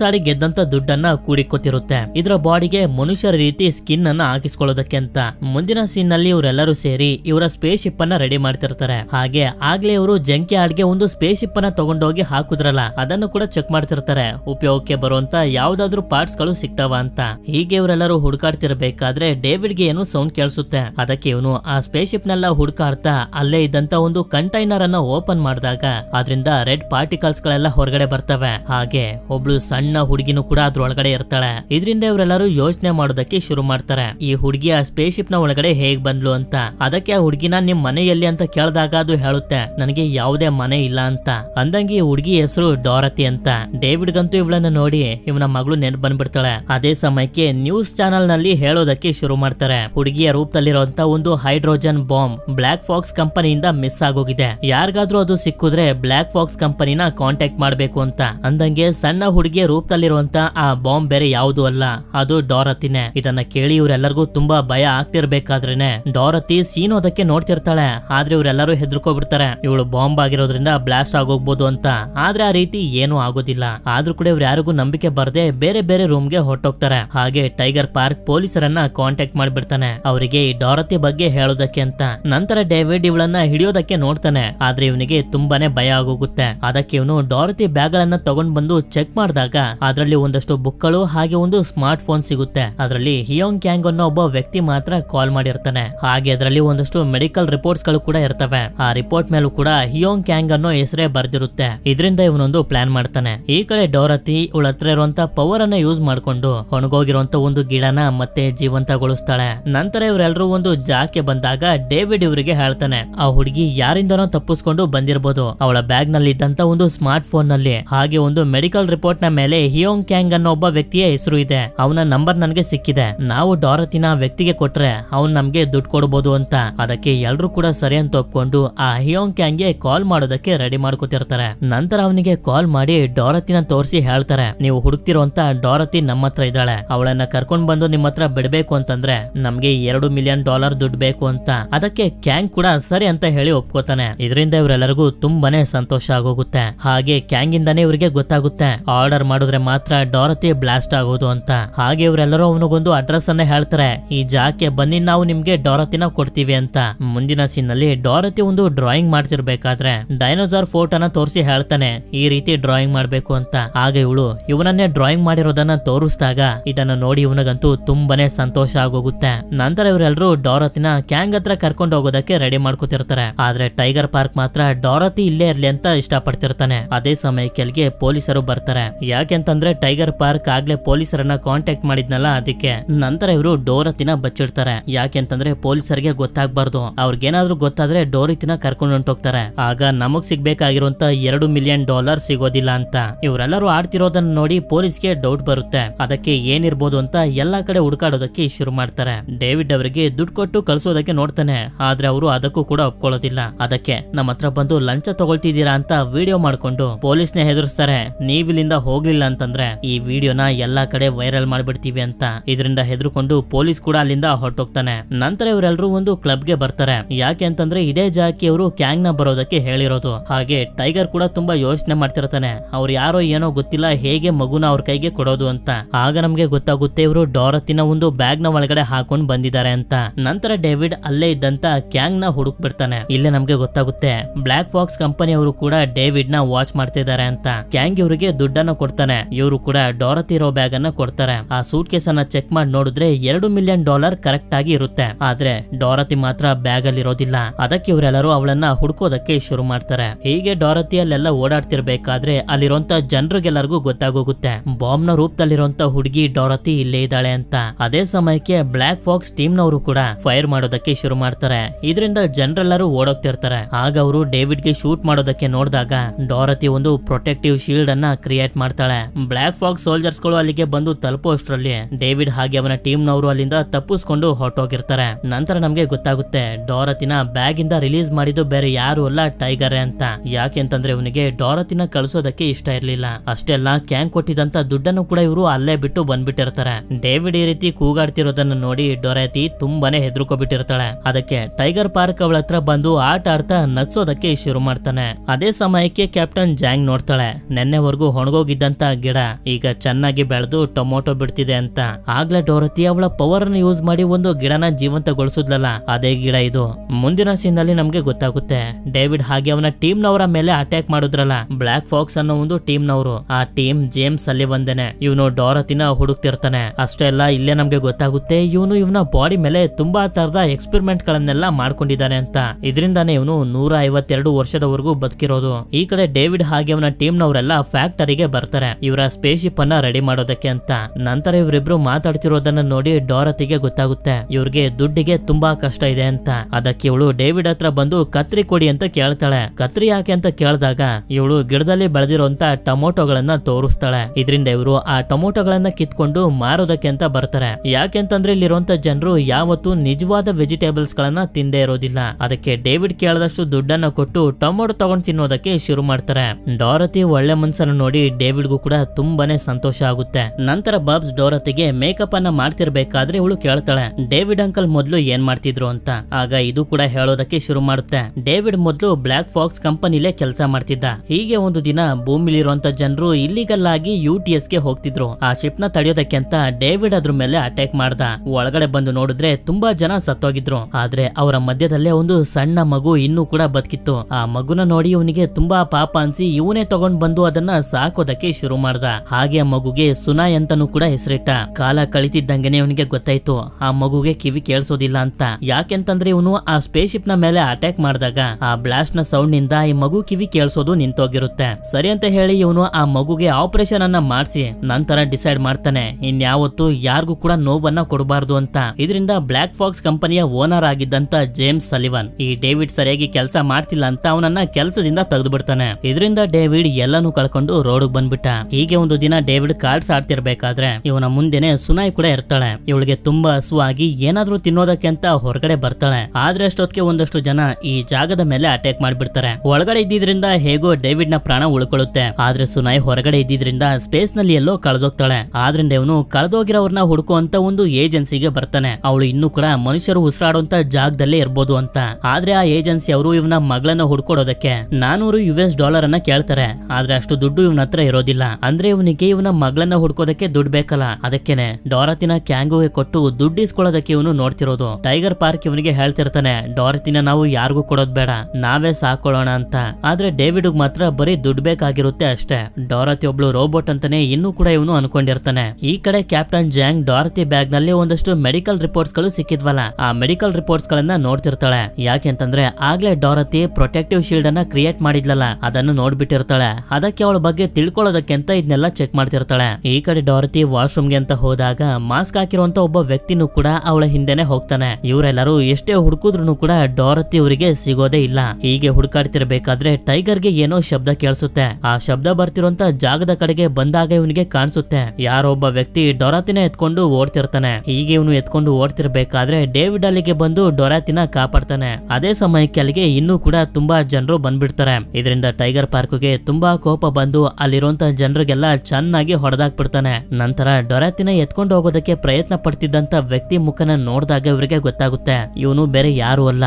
ಸಾಡಿ ಗೆದ್ದಂತ ದುಡ್ಡನ್ನ ಕೂಡಿಕೋತಿರುತ್ತೆ ಇದರ ಬಾಡಿಗೆ ಮನುಷ್ಯರ ರೀತಿ ಸ್ಕಿನ್ ಅನ್ನ ಹಾಕಿಸ್ಕೊಳ್ಳೋದಕ್ಕೆ ಅಂತ ಮುಂದಿನ ಸೀನ್ ನಲ್ಲಿ ಇವರೆಲ್ಲರೂ ಸೇರಿ ಇವರ ಸ್ಪೇಸ್ ಶಿಪ್ ಅನ್ನ ರೆಡಿ ಮಾಡ್ತಿರ್ತಾರೆ ಹಾಗೆ ಆಗ್ಲೇ ಇವರು ಜಂಕಿ ಆಡ್ಗೆ ಒಂದು ಸ್ಪೇಸ್ ಶಿಪ್ ಅನ್ನ ತಗೊಂಡೋಗಿ ಹಾಕುದ್ರಲ್ಲ ಅದನ್ನು ಕೂಡ ಚೆಕ್ ಮಾಡ್ತಿರ್ತಾರೆ ಉಪಯೋಗಕ್ಕೆ ಬರುವಂತ ಯಾವ್ದಾದ್ರು ಪಾರ್ಟ್ಸ್ ಗಳು ಸಿಗ್ತಾವ ಅಂತ ಹೀಗೆ ಇವರೆಲ್ಲರೂ ಹುಡುಕಾಡ್ತಿರಬೇಕಾದ್ರೆ ಡೇವಿಡ್ ಗೆ ಏನು ಸೌಂಡ್ ಕೇಳಿಸುತ್ತೆ ಅದಕ್ಕೆ ಇವನು ಆ ಸ್ಪೇಸ್ ಶಿಪ್ ನೆಲ್ಲ ಹುಡ್ಕಾಡ್ತಾ ಅಲ್ಲೇ ಇದ್ದಂತ ಒಂದು ಕಂಟೈನರ್ ಅನ್ನ ಓಪನ್ ಮಾಡಿದಾಗ ಅದರಿಂದ ರೆಡ್ ಪಾರ್ಟಿಕಲ್ಸ್ ಗಳೆಲ್ಲ ಹೊರಗಡೆ ಬರ್ತವೆ ಹಾಗೆ ಒಬ್ಳು ಸಣ್ಣ ಹುಡುಗಿನೂ ಕೂಡ ಅದ್ರೊಳಗಡೆ ಇರ್ತಾಳೆ ಇದರಿಂದ ಇವರೆಲ್ಲರೂ ಯೋಚನೆ ಮಾಡೋದಕ್ಕೆ ಶುರು ಮಾಡ್ತಾರೆ ಈ ಹುಡುಗಿ ಆ ಸ್ಪೇಸ್ ಶಿಪ್ ನ ಒಳಗಡೆ ಹೇಗ್ ಬಂದ್ಲು ಅಂತ ಅದಕ್ಕೆ ಆ ಹುಡುಗಿನ ನಿಮ್ ಮನೆಯಲ್ಲಿ ಅಂತ ಕೇಳಿದಾಗ ಅದು ಹೇಳುತ್ತೆ ನನಗೆ ಯಾವುದೇ ಮನೆ ಇಲ್ಲ ಅಂತ ಅಂದಂಗೆ ಈ ಹುಡುಗಿ ಹೆಸರು ಡಾರತಿ ಅಂತ ಡೇವಿಡ್ ಗಂತೂ ಇವಳನ್ನ ನೋಡಿ ಇವನ ಮಗಳು ನೆನ್ ಬಂದ್ಬಿಡ್ತಾಳೆ ಅದೇ ಸಮಯಕ್ಕೆ ನ್ಯೂಸ್ ಚಾನೆಲ್ ನಲ್ಲಿ ಹೇಳೋದಕ್ಕೆ ಶುರು ಮಾಡ್ತಾರೆ ಹುಡುಗಿಯ ರೂಪದಲ್ಲಿರುವಂತ ಒಂದು ಹೈಡ್ರೋಜನ್ ಬಾಂಬ್ ಬ್ಲಾಕ್ ಫಾಕ್ಸ್ ಕಂಪನಿಯಿಂದ ಮಿಸ್ ಆಗೋಗಿದೆ ಯಾರಿಗಾದ್ರೂ ಅದು ಸಿಕ್ಕಿದ್ರೆ ಬ್ಲಾಕ್ ಫಾಕ್ಸ್ ಕಂಪನಿನ ಕಾಂಟ್ಯಾಕ್ಟ್ ಮಾಡಬೇಕು ಅಂತ ಅಂದಂಗೆ ಸಣ್ಣ ಹುಡುಗಿಯ ರೂಪದಲ್ಲಿರುವಂತ ಆ ಬಾಂಬ್ ಬೇರೆ ಯಾವುದು ಅಲ್ಲ ಅದು ಡಾರತಿನೇ ಇದನ್ನ ಕೇಳಿ ಇವರೆಲ್ಲರಿಗೂ ತುಂಬಾ ಭಯ ಆಗ್ತಿರ್ಬೇಕಾದ್ರೇನೆ ಡಾರತಿ ಸೀನೋದಕ್ಕೆ ನೋಡ್ತಿರ್ತಾಳೆ ಆದ್ರೆ ಇವರೆಲ್ಲರೂ ಹೆದರ್ಕೋಬಿಡ್ತಾರೆ ಇವಳು ಬಾಂಬ್ ಆಗಿರೋದ್ರಿಂದ ಬ್ಲಾಸ್ಟ್ ಆಗೋಗ್ಬೋದು ಅಂತ ಆದ್ರೆ ಆ ರೀತಿ ಏನೂ ಆಗೋದಿಲ್ಲ ಆದ್ರೂ ಕೂಡ ಇವ್ರು ಯಾರಿಗೂ ನಂಬಿಕೆ ಬರದೆ ಬೇರೆ ಬೇರೆ ರೂಮ್ ಗೆ ಹೊಟ್ಟೋಗ್ತಾರೆ ಹಾಗೆ ಟೈಗರ್ ಪಾರ್ಕ್ ಪೊಲೀಸರನ್ನ ಕಾಂಟ್ಯಾಕ್ಟ್ ಮಾಡಿಬಿಡ್ತಾನೆ ಅವ್ರ ಅವರಿಗೆ ಡಾರತಿ ಬಗ್ಗೆ ಹೇಳೋದಕ್ಕೆ ಅಂತ ನಂತರ ಡೇವಿಡ್ ಇವಳನ್ನ ಹಿಡಿಯೋದಕ್ಕೆ ನೋಡ್ತಾನೆ ಆದ್ರೆ ಇವನಿಗೆ ತುಂಬಾನೇ ಭಯ ಆಗೋಗುತ್ತೆ ಅದಕ್ಕೆ ಇವನು ಡಾರತಿ ಬ್ಯಾಗ್ ಗಳನ್ನ ತಗೊಂಡ್ ಬಂದು ಚೆಕ್ ಮಾಡಿದಾಗ ಅದರಲ್ಲಿ ಒಂದಷ್ಟು ಬುಕ್ಗಳು ಹಾಗೆ ಒಂದು ಸ್ಮಾರ್ಟ್ ಫೋನ್ ಸಿಗುತ್ತೆ ಅದರಲ್ಲಿ ಹಿಯೋಂಗ್ ಕ್ಯಾಂಗ್ ಅನ್ನೋ ಒಬ್ಬ ವ್ಯಕ್ತಿ ಮಾತ್ರ ಕಾಲ್ ಮಾಡಿರ್ತಾನೆ ಹಾಗೆ ಅದರಲ್ಲಿ ಒಂದಷ್ಟು ಮೆಡಿಕಲ್ ರಿಪೋರ್ಟ್ಸ್ ಗಳು ಕೂಡ ಇರ್ತವೆ ಆ ರಿಪೋರ್ಟ್ ಮೇಲೂ ಕೂಡ ಹಿಯೋಂಗ್ ಕ್ಯಾಂಗ್ ಅನ್ನೋ ಹೆಸರೇ ಬರ್ದಿರುತ್ತೆ ಇದರಿಂದ ಇವನೊಂದು ಪ್ಲಾನ್ ಮಾಡ್ತಾನೆ ಈ ಕಡೆ ಡೋರತಿ ಇವಳ ಹತ್ರ ಇರುವಂತ ಪವರ್ ಅನ್ನ ಯೂಸ್ ಮಾಡ್ಕೊಂಡು ಒಣಗೋಗಿರುವಂತ ಒಂದು ಗಿಡನ ಮತ್ತೆ ಜೀವಂತಗೊಳಿಸ್ತಾಳೆ ನಂತರ ಇವರೆಲ್ಲರೂ ಒಂದು ಜಾಗಕ್ಕೆ ಬಂದಾಗ ಡೇವಿಡ್ ಇವರಿಗೆ ಹೇಳ್ತಾನೆ ಆ ಹುಡುಗಿ ಯಾರಿಂದನೋ ತಪ್ಪಿಸ್ಕೊಂಡು ಬಂದಿರಬಹುದು ಅವಳ ಬ್ಯಾಗ್ ನಲ್ಲಿ ಇದ್ದಂತ ಒಂದು ಸ್ಮಾರ್ಟ್ ಫೋನ್ ನಲ್ಲಿ ಹಾಗೆ ಒಂದು ಮೆಡಿಕಲ್ ರಿಪೋರ್ಟ್ ನ ಮೇಲೆ ಹಿಯೋಂಗ್ ಕ್ಯಾಂಗ್ ಅನ್ನೋ ಒಬ್ಬ ವ್ಯಕ್ತಿಯ ಹೆಸರು ಇದೆ ಅವನ ನಂಬರ್ ನನಗೆ ಸಿಕ್ಕಿದೆ ನಾವು ಡಾರತಿನ ವ್ಯಕ್ತಿಗೆ ಕೊಟ್ರೆ ಅವ್ನ್ ನಮ್ಗೆ ದುಡ್ಡು ಕೊಡಬಹುದು ಅಂತ ಅದಕ್ಕೆ ಎಲ್ರು ಕೂಡ ಸರಿ ಅಂತ ಒಪ್ಕೊಂಡು ಆ ಹಿಯೋಂಗ್ ಕ್ಯಾಂಗ್ ಗೆ ಕಾಲ್ ಮಾಡೋದಕ್ಕೆ ರೆಡಿ ಮಾಡ್ಕೊತಿರ್ತಾರೆ ನಂತರ ಅವನಿಗೆ ಕಾಲ್ ಮಾಡಿ ಡಾರತಿನ ತೋರಿಸಿ ಹೇಳ್ತಾರೆ ನೀವು ಹುಡುಕ್ತಿರುವಂತ ಡಾರತಿ ನಮ್ಮ ಹತ್ರ ಇದ್ದಾಳೆ ಅವಳನ್ನ ಕರ್ಕೊಂಡ್ ಬಂದು ನಿಮ್ಮ ಹತ್ರ ಅಂತಂದ್ರೆ ನಮ್ಗೆ ಎರಡು ಮಿಲಿಯನ್ ಡಾಲರ್ ದುಡ್ಡು ಬೇಕು ಅಂತ ಅದಕ್ಕೆ ಕ್ಯಾಂಗ್ ಕೂಡ ಸರಿ ಅಂತ ಹೇಳಿ ಒಪ್ಕೋತಾನೆ ಇದರಿಂದ ಇವರೆಲ್ಲರಿಗೂ ತುಂಬಾನೇ ಸಂತೋಷ ಆಗೋಗುತ್ತೆ ಹಾಗೆ ಕ್ಯಾಂಗ್ ಇಂದಾನೇ ಇವರಿಗೆ ಗೊತ್ತಾಗುತ್ತೆ ಆರ್ಡರ್ ಮಾಡಿದ್ರೆ ಮಾತ್ರ ಡಾರತಿ ಬ್ಲಾಸ್ಟ್ ಆಗೋದು ಅಂತ ಹಾಗೆ ಇವರೆಲ್ಲರೂ ಅವನಿಗೊಂದು ಅಡ್ರೆಸ್ ಅನ್ನ ಹೇಳ್ತಾರೆ ಈ ಜಾಗಕ್ಕೆ ಬನ್ನಿ ನಾವು ನಿಮ್ಗೆ ಡಾರತಿನ ಕೊಡ್ತೀವಿ ಅಂತ ಮುಂದಿನ ಸೀನ್ ನಲ್ಲಿ ಡಾರತಿ ಒಂದು ಡ್ರಾಯಿಂಗ್ ಮಾಡ್ತಿರ್ಬೇಕಾದ್ರೆ ಡೈನೋಸಾರ್ ಫೋಟೋನ ತೋರಿಸಿ ಹೇಳ್ತಾನೆ ಈ ರೀತಿ ಡ್ರಾಯಿಂಗ್ ಮಾಡ್ಬೇಕು ಅಂತ ಹಾಗೆ ಇವಳು ಇವನನ್ನೇ ಡ್ರಾಯಿಂಗ್ ಮಾಡಿರೋದನ್ನ ತೋರಿಸಿದಾಗ ಇದನ್ನ ನೋಡಿ ಇವನಿಗಂತೂ ತುಂಬಾನೇ ಸಂತೋಷ ಆಗೋಗುತ್ತೆ ನಂತರ ನಂತರ ಇವರೆಲ್ಲರೂ ಡಾರತಿನ ಕ್ಯಾಂಗ್ ಹತ್ರ ಕರ್ಕೊಂಡು ಹೋಗೋದಕ್ಕೆ ರೆಡಿ ಮಾಡ್ಕೊತಿರ್ತಾರೆ ಆದ್ರೆ ಟೈಗರ್ ಪಾರ್ಕ್ ಮಾತ್ರ ಡಾರತಿ ಇಲ್ಲೇ ಇರ್ಲಿ ಅಂತ ಇಷ್ಟಪಡ್ತಿರ್ತಾನೆ ಅದೇ ಸಮಯಕ್ಕೆ ಕೆಲ್ಗೆ ಪೊಲೀಸರು ಬರ್ತಾರೆ ಯಾಕೆಂತಂದ್ರೆ ಟೈಗರ್ ಪಾರ್ಕ್ ಆಗ್ಲೇ ಪೊಲೀಸರನ್ನ ಕಾಂಟ್ಯಾಕ್ಟ್ ಮಾಡಿದ್ನಲ್ಲ ಅದಕ್ಕೆ ನಂತರ ಇವರು ಡೋರತಿನ ಬಚ್ಚಿಡ್ತಾರೆ ಯಾಕೆಂತಂದ್ರೆ ಪೊಲೀಸರಿಗೆ ಗೊತ್ತಾಗ್ಬಾರ್ದು ಅವ್ರಿಗೇನಾದ್ರೂ ಗೊತ್ತಾದ್ರೆ ಡೋರತಿನ ಕರ್ಕೊಂಡು ಹೊಂಟೋಗ್ತಾರೆ ಆಗ ನಮಗ್ ಸಿಗ್ಬೇಕಾಗಿರುವಂತ ಎರಡು ಮಿಲಿಯನ್ ಡಾಲರ್ ಸಿಗೋದಿಲ್ಲ ಅಂತ ಇವರೆಲ್ಲರೂ ಆಡ್ತಿರೋದನ್ನ ನೋಡಿ ಪೊಲೀಸ್ಗೆ ಡೌಟ್ ಬರುತ್ತೆ ಅದಕ್ಕೆ ಏನಿರ್ಬೋದು ಅಂತ ಎಲ್ಲಾ ಕಡೆ ಹುಡುಕಾಡೋದಕ್ಕೆ ಶುರು ಮಾಡ್ತಾರೆ ಡೇವಿಡ್ ಅವರಿಗೆ ದುಡ್ಡು ಕೊಟ್ಟು ಕಳಿಸೋದಕ್ಕೆ ನೋಡ್ತಾನೆ ಆದ್ರೆ ಅವರು ಅದಕ್ಕೂ ಕೂಡ ಒಪ್ಕೊಳ್ಳೋದಿಲ್ಲ ಅದಕ್ಕೆ ನಮ್ಮ ಹತ್ರ ಬಂದು ಲಂಚ ತಗೊಳ್ತಿದ್ದೀರಾ ಅಂತ ವಿಡಿಯೋ ಮಾಡ್ಕೊಂಡು ನೇ ಹೆದರ್ಸ್ತಾರೆ ನೀವಿಲ್ಲಿಂದ ಹೋಗ್ಲಿಲ್ಲ ಅಂತಂದ್ರೆ ಈ ವಿಡಿಯೋನ ಎಲ್ಲಾ ಕಡೆ ವೈರಲ್ ಮಾಡ್ಬಿಡ್ತೀವಿ ಅಂತ ಇದರಿಂದ ಹೆದರ್ಕೊಂಡು ಪೊಲೀಸ್ ಕೂಡ ಅಲ್ಲಿಂದ ಹೊರಟೋಗ್ತಾನೆ ನಂತರ ಇವರೆಲ್ಲರೂ ಒಂದು ಕ್ಲಬ್ಗೆ ಬರ್ತಾರೆ ಯಾಕೆ ಅಂತಂದ್ರೆ ಇದೇ ಜಾಕಿ ಅವರು ಕ್ಯಾಂಗ್ ನ ಬರೋದಕ್ಕೆ ಹೇಳಿರೋದು ಹಾಗೆ ಟೈಗರ್ ಕೂಡ ತುಂಬಾ ಯೋಚನೆ ಮಾಡ್ತಿರ್ತಾನೆ ಅವ್ರು ಯಾರೋ ಏನೋ ಗೊತ್ತಿಲ್ಲ ಹೇಗೆ ಮಗುನ ಅವ್ರ ಕೈಗೆ ಕೊಡೋದು ಅಂತ ಆಗ ನಮ್ಗೆ ಗೊತ್ತಾಗುತ್ತೆ ಇವರು ಡಾರತಿನ ಒಂದು ಬ್ಯಾಗ್ ನ ಒಳಗಡೆ ಹಾಕೊಂಡು ಬಂದಿದ್ದಾರೆ ಮಾಡಿದ್ದಾರೆ ಅಂತ ನಂತರ ಡೇವಿಡ್ ಅಲ್ಲೇ ಇದ್ದಂತ ಕ್ಯಾಂಗ್ ನ ಹುಡುಕ್ ಬಿಡ್ತಾನೆ ಇಲ್ಲೇ ನಮ್ಗೆ ಗೊತ್ತಾಗುತ್ತೆ ಬ್ಲಾಕ್ ಫಾಕ್ಸ್ ಕಂಪನಿ ಅವರು ಕೂಡ ಡೇವಿಡ್ ನ ವಾಚ್ ಮಾಡ್ತಿದ್ದಾರೆ ಅಂತ ಕ್ಯಾಂಗ್ ಇವರಿಗೆ ದುಡ್ಡನ್ನ ಕೊಡ್ತಾನೆ ಇವರು ಕೂಡ ಡಾರತಿ ಇರೋ ಬ್ಯಾಗ್ ಅನ್ನ ಕೊಡ್ತಾರೆ ಆ ಸೂಟ್ ಕೇಸ್ ಅನ್ನ ಚೆಕ್ ಮಾಡಿ ನೋಡಿದ್ರೆ ಎರಡು ಮಿಲಿಯನ್ ಡಾಲರ್ ಕರೆಕ್ಟ್ ಆಗಿ ಇರುತ್ತೆ ಆದ್ರೆ ಡೋರತಿ ಮಾತ್ರ ಬ್ಯಾಗ್ ಅಲ್ಲಿ ಇರೋದಿಲ್ಲ ಅದಕ್ಕೆ ಇವರೆಲ್ಲರೂ ಅವಳನ್ನ ಹುಡುಕೋದಕ್ಕೆ ಶುರು ಮಾಡ್ತಾರೆ ಹೀಗೆ ಡಾರತಿ ಅಲ್ಲೆಲ್ಲ ಓಡಾಡ್ತಿರ್ಬೇಕಾದ್ರೆ ಅಲ್ಲಿರುವಂತ ಜನರಿಗೆಲ್ಲರಿಗೂ ಗೊತ್ತಾಗೋಗುತ್ತೆ ಬಾಂಬ್ ನ ರೂಪದಲ್ಲಿರುವಂತ ಹುಡುಗಿ ಡೋರತಿ ಇಲ್ಲೇ ಇದ್ದಾಳೆ ಅಂತ ಅದೇ ಸಮಯಕ್ಕೆ ಬ್ಲಾಕ್ ಫಾಕ್ಸ್ ಟೀಮ್ ಟೀಮ್ನವರು ಕೂಡ ಫೈರ್ ಮಾಡೋದಕ್ಕೆ ಶುರು ಮಾಡ್ತಾರೆ ಇದರಿಂದ ಜನರೆಲ್ಲರೂ ಓಡೋಗ್ತಿರ್ತಾರೆ ಆಗ ಅವರು ಡೇವಿಡ್ ಗೆ ಶೂಟ್ ಮಾಡೋದಕ್ಕೆ ನೋಡಿದಾಗ ಡೋರತಿ ಒಂದು ಪ್ರೊಟೆಕ್ಟಿವ್ ಶೀಲ್ಡ್ ಅನ್ನ ಕ್ರಿಯೇಟ್ ಮಾಡ್ತಾಳೆ ಬ್ಲಾಕ್ ಫಾಕ್ಸ್ ಸೋಲ್ಜರ್ಸ್ ಗಳು ಅಲ್ಲಿಗೆ ಬಂದು ತಲುಪೋ ಅಷ್ಟರಲ್ಲಿ ಡೇವಿಡ್ ಹಾಗೆ ಅವನ ಟೀಮ್ನವರು ಅಲ್ಲಿಂದ ತಪ್ಪಿಸ್ಕೊಂಡು ಹೊರಟೋಗಿರ್ತಾರೆ ನಂತರ ನಮಗೆ ಗೊತ್ತಾಗುತ್ತೆ ಡಾರತಿನ ಬ್ಯಾಗ್ ಇಂದ ರಿಲೀಸ್ ಮಾಡಿದ್ದು ಬೇರೆ ಯಾರು ಅಲ್ಲ ಟೈಗರ್ ಅಂತ ಯಾಕೆಂತಂದ್ರೆ ಇವನಿಗೆ ಡಾರತಿನ ಕಳಿಸೋದಕ್ಕೆ ಇಷ್ಟ ಇರ್ಲಿಲ್ಲ ಅಷ್ಟೆಲ್ಲ ಕ್ಯಾಂಕ್ ಕ್ಯಾಂಗ್ ಕೊಟ್ಟಿದಂತ ದುಡ್ಡನ್ನು ಕೂಡ ಇವರು ಅಲ್ಲೇ ಬಿಟ್ಟು ಬಂದ್ಬಿಟ್ಟಿರ್ತಾರೆ ಡೇವಿಡ್ ಈ ರೀತಿ ಕೂಗಾಡ್ತಿರೋದನ್ನ ನೋಡಿ ಡೊರತಿ ಹುಡುಗಿ ತುಂಬಾನೇ ಬಿಟ್ಟಿರ್ತಾಳೆ ಅದಕ್ಕೆ ಟೈಗರ್ ಪಾರ್ಕ್ ಅವಳ ಹತ್ರ ಬಂದು ಆಟ ಆಡ್ತಾ ನಚ್ಚೋದಕ್ಕೆ ಶುರು ಮಾಡ್ತಾನೆ ಅದೇ ಸಮಯಕ್ಕೆ ಕ್ಯಾಪ್ಟನ್ ಜಾಂಗ್ ನೋಡ್ತಾಳೆ ನೆನ್ನೆವರೆಗೂ ಹೊಣಗೋಗಿದ್ದಂತ ಗಿಡ ಈಗ ಚೆನ್ನಾಗಿ ಬೆಳೆದು ಟೊಮೊಟೊ ಬಿಡ್ತಿದೆ ಅಂತ ಆಗ್ಲೇ ಡೋರತಿ ಅವಳ ಪವರ್ ಅನ್ನು ಯೂಸ್ ಮಾಡಿ ಒಂದು ಗಿಡನ ಜೀವಂತಗೊಳಿಸಿದ್ಲಲ್ಲ ಅದೇ ಗಿಡ ಇದು ಮುಂದಿನ ಸೀನ್ ಅಲ್ಲಿ ನಮ್ಗೆ ಗೊತ್ತಾಗುತ್ತೆ ಡೇವಿಡ್ ಹಾಗೆ ಅವನ ಟೀಮ್ ನವರ ಮೇಲೆ ಅಟ್ಯಾಕ್ ಮಾಡುದ್ರಲ್ಲ ಬ್ಲಾಕ್ ಫಾಕ್ಸ್ ಅನ್ನೋ ಒಂದು ಟೀಮ್ ನವರು ಆ ಟೀಮ್ ಜೇಮ್ಸ್ ಅಲ್ಲಿ ಬಂದೇನೆ ಇವನು ಡೋರತಿನ ಹುಡುಕ್ತಿರ್ತಾನೆ ಅಷ್ಟೇ ಅಲ್ಲ ಇಲ್ಲೇ ನಮ್ಗೆ ಗೊತ್ತಾಗುತ್ತೆ ಇವನು ಇವನ ಬಾಡಿ ಮೇಲೆ ತುಂಬಾ ತರದ ಎಕ್ಸ್ಪೆರಿಮೆಂಟ್ ಗಳನ್ನೆಲ್ಲ ಮಾಡ್ಕೊಂಡಿದ್ದಾನೆ ಅಂತ ಇದರಿಂದಾನೇ ಇವನು ನೂರ ಐವತ್ತೆರಡು ವರ್ಷದವರೆಗೂ ಬದುಕಿರೋದು ಈ ಕಡೆ ಡೇವಿಡ್ ಹಾಗೆ ಅವನ ಟೀಮ್ ನವರೆಲ್ಲ ಫ್ಯಾಕ್ಟರಿಗೆ ಬರ್ತಾರೆ ಇವರ ಸ್ಪೇಸ್ ಶಿಪ್ ಅನ್ನ ರೆಡಿ ಮಾಡೋದಕ್ಕೆ ಅಂತ ನಂತರ ಇವರಿಬ್ರು ಮಾತಾಡ್ತಿರೋದನ್ನ ನೋಡಿ ಡಾರತಿಗೆ ಗೊತ್ತಾಗುತ್ತೆ ಇವ್ರಿಗೆ ದುಡ್ಡಿಗೆ ತುಂಬಾ ಕಷ್ಟ ಇದೆ ಅಂತ ಅದಕ್ಕೆ ಇವಳು ಡೇವಿಡ್ ಹತ್ರ ಬಂದು ಕತ್ರಿ ಕೊಡಿ ಅಂತ ಕೇಳ್ತಾಳೆ ಕತ್ರಿ ಯಾಕೆ ಅಂತ ಕೇಳಿದಾಗ ಇವಳು ಗಿಡದಲ್ಲಿ ಬೆಳೆದಿರುವಂತ ಟೊಮೊಟೊಗಳನ್ನ ತೋರಿಸ್ತಾಳೆ ಇದರಿಂದ ಇವರು ಆ ಟೊಮೊಟೊಗಳನ್ನ ಕಿತ್ಕೊಂಡು ಮಾರೋದಕ್ಕೆ ಅಂತ ಬರ್ತಾರೆ ಯಾಕೆಂತಂದ್ರೆ ಇಲ್ಲಿರುವಂತ ಜನರು ಯಾವತ್ತೂ ನಿಜವಾದ ವೆಜಿಟೇಬಲ್ಸ್ ಗಳನ್ನ ತಿಂದೇ ಇರೋದಿಲ್ಲ ಅದಕ್ಕೆ ಡೇವಿಡ್ ಕೇಳದಷ್ಟು ದುಡ್ಡನ್ನ ಕೊಟ್ಟು ಟೊಮೊಟೊ ತಗೊಂಡು ತಿನ್ನೋದಕ್ಕೆ ಶುರು ಮಾಡ್ತಾರೆ ಡೋರತಿ ಒಳ್ಳೆ ಮನ್ಸನ್ನು ನೋಡಿ ಡೇವಿಡ್ಗೂ ಕೂಡ ತುಂಬಾನೇ ಸಂತೋಷ ಆಗುತ್ತೆ ನಂತರ ಬಾಬ್ಸ್ ಡೋರತಿಗೆ ಮೇಕಪ್ ಅನ್ನ ಮಾಡ್ತಿರ್ಬೇಕಾದ್ರೆ ಇವಳು ಕೇಳ್ತಾಳೆ ಡೇವಿಡ್ ಅಂಕಲ್ ಮೊದಲು ಏನ್ ಮಾಡ್ತಿದ್ರು ಅಂತ ಆಗ ಇದು ಕೂಡ ಹೇಳೋದಕ್ಕೆ ಶುರು ಮಾಡುತ್ತೆ ಡೇವಿಡ್ ಮೊದಲು ಬ್ಲಾಕ್ ಫಾಕ್ಸ್ ಕಂಪನಿಲೇ ಕೆಲಸ ಮಾಡ್ತಿದ್ದ ಹೀಗೆ ಒಂದು ದಿನ ಭೂಮಿಲಿರುವಂತ ಜನರು ಇಲ್ಲಿಗಲ್ ಆಗಿ ಯು ಟಿ ಎಸ್ ಗೆ ಹೋಗ್ತಿದ್ರು ಆ ಶಿಪ್ ನ ತಡೆಯೋದಕ್ಕೆ ಅಂತ ಡೇವಿಡ್ ಅದ್ರ ಮೇಲೆ ಅಟ್ಯಾಕ್ ಮಾಡ್ದ ಒಳಗಡೆ ಬಂದು ನೋಡು ನೋಡಿದ್ರೆ ತುಂಬಾ ಜನ ಸತ್ತೋಗಿದ್ರು ಆದ್ರೆ ಅವರ ಮಧ್ಯದಲ್ಲೇ ಒಂದು ಸಣ್ಣ ಮಗು ಇನ್ನೂ ಕೂಡ ಬದುಕಿತ್ತು ಆ ಮಗುನ ನೋಡಿ ಇವನಿಗೆ ತುಂಬಾ ಪಾಪ ಅನ್ಸಿ ಇವನೇ ತಗೊಂಡ್ ಬಂದು ಅದನ್ನ ಸಾಕೋದಕ್ಕೆ ಶುರು ಮಾಡ್ದ ಹಾಗೆ ಆ ಮಗುಗೆ ಸುನಾಯ್ ಅಂತನೂ ಕೂಡ ಹೆಸರಿಟ್ಟ ಕಾಲ ಕಳಿತಿದ್ದಂಗೆನೆ ಇವನಿಗೆ ಗೊತ್ತಾಯ್ತು ಆ ಮಗುಗೆ ಕಿವಿ ಕೇಳಿಸೋದಿಲ್ಲ ಅಂತ ಯಾಕೆಂತಂದ್ರೆ ಇವನು ಆ ಸ್ಪೇಸ್ ಶಿಪ್ ನ ಮೇಲೆ ಅಟ್ಯಾಕ್ ಮಾಡಿದಾಗ ಆ ಬ್ಲಾಸ್ಟ್ ನ ಸೌಂಡ್ ನಿಂದ ಈ ಮಗು ಕಿವಿ ಕೇಳಿಸೋದು ನಿಂತೋಗಿರುತ್ತೆ ಸರಿ ಅಂತ ಹೇಳಿ ಇವನು ಆ ಮಗುಗೆ ಆಪರೇಷನ್ ಅನ್ನ ಮಾಡಿಸಿ ನಂತರ ಡಿಸೈಡ್ ಮಾಡ್ತಾನೆ ಇನ್ಯಾವತ್ತು ಯಾರಿಗೂ ಕೂಡ ನೋವನ್ನ ಕೊಡಬಾರ್ದು ಅಂತ ಇದರಿಂದ ಬ್ಲಾಕ್ ಫಾಕ್ಸ್ ಕಂಪನಿಯ ಓನರ್ ಆಗಿದ್ದಂತ ಜೇಮ್ಸ್ ಸಲಿವನ್ ಈ ಡೇವಿಡ್ ಸರಿಯಾಗಿ ಕೆಲಸ ಮಾಡ್ತಿಲ್ಲ ಅಂತ ಅವನನ್ನ ಕೆಲಸದಿಂದ ತೆಗೆದು ಬಿಡ್ತಾನೆ ಇದರಿಂದ ಡೇವಿಡ್ ಎಲ್ಲಾನು ಕಳ್ಕೊಂಡು ರೋಡ್ ಬಂದ್ಬಿಟ್ಟ ಹೀಗೆ ಒಂದು ದಿನ ಡೇವಿಡ್ ಕಾರ್ಡ್ಸ್ ಆಡ್ತಿರ್ಬೇಕಾದ್ರೆ ಇವನ ಮುಂದೆನೆ ಸುನಾಯ್ ಕೂಡ ಇರ್ತಾಳೆ ಇವಳಿಗೆ ತುಂಬಾ ಹಸುವಾಗಿ ಏನಾದ್ರೂ ತಿನ್ನೋದಕ್ಕೆ ಅಂತ ಹೊರಗಡೆ ಬರ್ತಾಳೆ ಆದ್ರೆ ಅಷ್ಟೊತ್ತಿಗೆ ಒಂದಷ್ಟು ಜನ ಈ ಜಾಗದ ಮೇಲೆ ಅಟ್ಯಾಕ್ ಮಾಡ್ಬಿಡ್ತಾರೆ ಒಳಗಡೆ ಇದ್ದಿದ್ರಿಂದ ಹೇಗೋ ಡೇವಿಡ್ ನ ಪ್ರಾಣ ಉಳ್ಕೊಳ್ಳುತ್ತೆ ಆದ್ರೆ ಸುನಾಯ್ ಹೊರಗಡೆ ಇದ್ದಿದ್ರಿಂದ ಸ್ಪೇಸ್ ನಲ್ಲಿ ಎಲ್ಲೋ ಕಳೆದೋಗ್ತಾಳೆ ಆದ್ರಿಂದ ಇವನು ಕಳೆದೋಗಿರೋರ್ನ ಹುಡುಕುವಂತ ಒಂದು ಏಜೆನ್ಸಿಗೆ ಬರ್ತಾನೆ ಅವಳು ಇನ್ನೂ ಕೂಡ ಮನುಷ್ಯರು ಉಸಿರಾಡುವಂತ ಜಾಗದಲ್ಲೇ ಇರ್ಬೋದು ಅಂತ ಆದ್ರೆ ಆ ಏಜೆನ್ಸಿ ಅವರು ಇವನ ಮಗಳನ್ನ ಹುಡ್ಕೊಡೋದಕ್ಕೆ ನಾನೂರು ಯು ಎಸ್ ಡಾಲರ್ ಅನ್ನ ಕೇಳ್ತಾರೆ ಆದ್ರೆ ಅಷ್ಟು ದುಡ್ಡು ಇವನ ಹತ್ರ ಇರೋದಿಲ್ಲ ಅಂದ್ರೆ ಇವನಿಗೆ ಇವನ ಮಗಳನ್ನ ಹುಡ್ಕೋದಕ್ಕೆ ದುಡ್ಡು ಬೇಕಲ್ಲ ಅದಕ್ಕೇನೆ ಡಾರತಿನ ಕ್ಯಾಂಗೋಗೆ ಕೊಟ್ಟು ದುಡ್ಡು ಇಸ್ಕೊಳ್ಳೋದಕ್ಕೆ ಇವನು ನೋಡ್ತಿರೋದು ಟೈಗರ್ ಪಾರ್ಕ್ ಇವನಿಗೆ ಹೇಳ್ತಿರ್ತಾನೆ ಡಾರತಿನ ನಾವು ಯಾರಿಗೂ ಕೊಡೋದ್ ಬೇಡ ನಾವೇ ಸಾಕೊಳ್ಳೋಣ ಅಂತ ಆದ್ರೆ ಡೇವಿಡ್ ಮಾತ್ರ ಬರೀ ದುಡ್ಡು ಬೇಕಾಗಿರುತ್ತೆ ಅಷ್ಟೇ ಡಾರತಿ ಒಬ್ಳು ರೋಬೋಟ್ ಅಂತಾನೆ ಇನ್ನೂ ಕೂಡ ಇವನು ಅನ್ಕೊಂಡಿರ್ತಾನೆ ಈ ಕಡೆ ಕ್ಯಾಪ್ಟನ್ ಜಾಂಗ್ ಡಾರತಿ ಬ್ಯಾಗ್ ನಲ್ಲಿ ಒಂದಷ್ಟು ಮೆಡಿಕಲ್ ರಿಪೋರ್ಟ್ಸ್ ಗಳು ಸಿಕ್ಕಿದ್ವಲ್ಲ ಆ ಮೆಡಿಕಲ್ ರಿಪೋರ್ಟ್ಸ್ ಗಳನ್ನ ನೋಡ್ತಿರ್ತಾಳೆ ಯಾಕೆಂತಂದ್ರೆ ಆಗ್ಲೇ ಡಾರತಿ ಪ್ರೊಟೆಕ್ಟಿವ್ ಶೀಲ್ಡ್ ಅನ್ನ ಕ್ರಿಯೇಟ್ ಮಾಡಿದ್ಲಲ್ಲ ಅದನ್ನು ನೋಡ್ಬಿಟ್ಟಿರ್ತಾಳೆ ಅದಕ್ಕೆ ಅವಳ ಬಗ್ಗೆ ತಿಳ್ಕೊಳ್ಳೋದಕ್ಕೆ ಅಂತ ಇದನ್ನೆಲ್ಲ ಚೆಕ್ ಮಾಡ್ತಿರ್ತಾಳೆ ಈ ಕಡೆ ಡಾರತಿ ವಾಶ್ರೂಮ್ ಗೆ ಅಂತ ಹೋದಾಗ ಮಾಸ್ಕ್ ಹಾಕಿರುವಂತ ಒಬ್ಬ ವ್ಯಕ್ತಿನೂ ಕೂಡ ಅವಳ ಹಿಂದೆನೆ ಹೋಗ್ತಾನೆ ಇವರೆಲ್ಲರೂ ಎಷ್ಟೇ ಹುಡುಕಿದ್ರು ಕೂಡ ಡಾರತಿ ಅವರಿಗೆ ಸಿಗೋದೇ ಇಲ್ಲ ಹೀಗೆ ಹುಡುಕಾಡ್ತಿರ್ಬೇಕಾದ್ರೆ ಟೈಗರ್ ಗೆ ಏನೋ ಶಬ್ದ ಕೇಳಿಸುತ್ತೆ ಆ ಶಬ್ದ ಬರ್ತಿರುವಂತ ಜಾಗದ ಕಡೆಗೆ ಬಂದಾಗ ಇವನಿಗೆ ಕಾಣಿಸುತ್ತೆ ಯಾರೊಬ್ಬ ವ್ಯಕ್ತಿ ಡೊರತಿನ ಎತ್ಕೊಂಡು ಓಡ್ತಿರ್ತಾನೆ ಹೀಗೆ ಇವನು ಎತ್ಕೊಂಡು ಓಡ್ತಿರ್ಬೇಕಾದ್ರೆ ಡೇವಿಡ್ ಅಲ್ಲಿಗೆ ಬಂದು ಡೊರಾತಿನ ಕಾಪಾಡ್ತಾನೆ ಅದೇ ಸಮಯಕ್ಕೆ ಅಲ್ಲಿಗೆ ಇನ್ನೂ ಕೂಡ ತುಂಬಾ ಜನರು ಬಂದ್ಬಿಡ್ತಾರೆ ಇದರಿಂದ ಟೈಗರ್ ಗೆ ತುಂಬಾ ಕೋಪ ಬಂದು ಅಲ್ಲಿರುವಂತಹ ಜನರಿಗೆಲ್ಲ ಚೆನ್ನಾಗಿ ಹೊಡೆದಾಕ್ಬಿಡ್ತಾನೆ ನಂತರ ಡೊರಾತಿನ ಎತ್ಕೊಂಡು ಹೋಗೋದಕ್ಕೆ ಪ್ರಯತ್ನ ಪಡ್ತಿದ್ದಂತ ವ್ಯಕ್ತಿ ಮುಖನ ನೋಡಿದಾಗ ಇವರಿಗೆ ಗೊತ್ತಾಗುತ್ತೆ ಇವನು ಬೇರೆ ಯಾರು ಅಲ್ಲ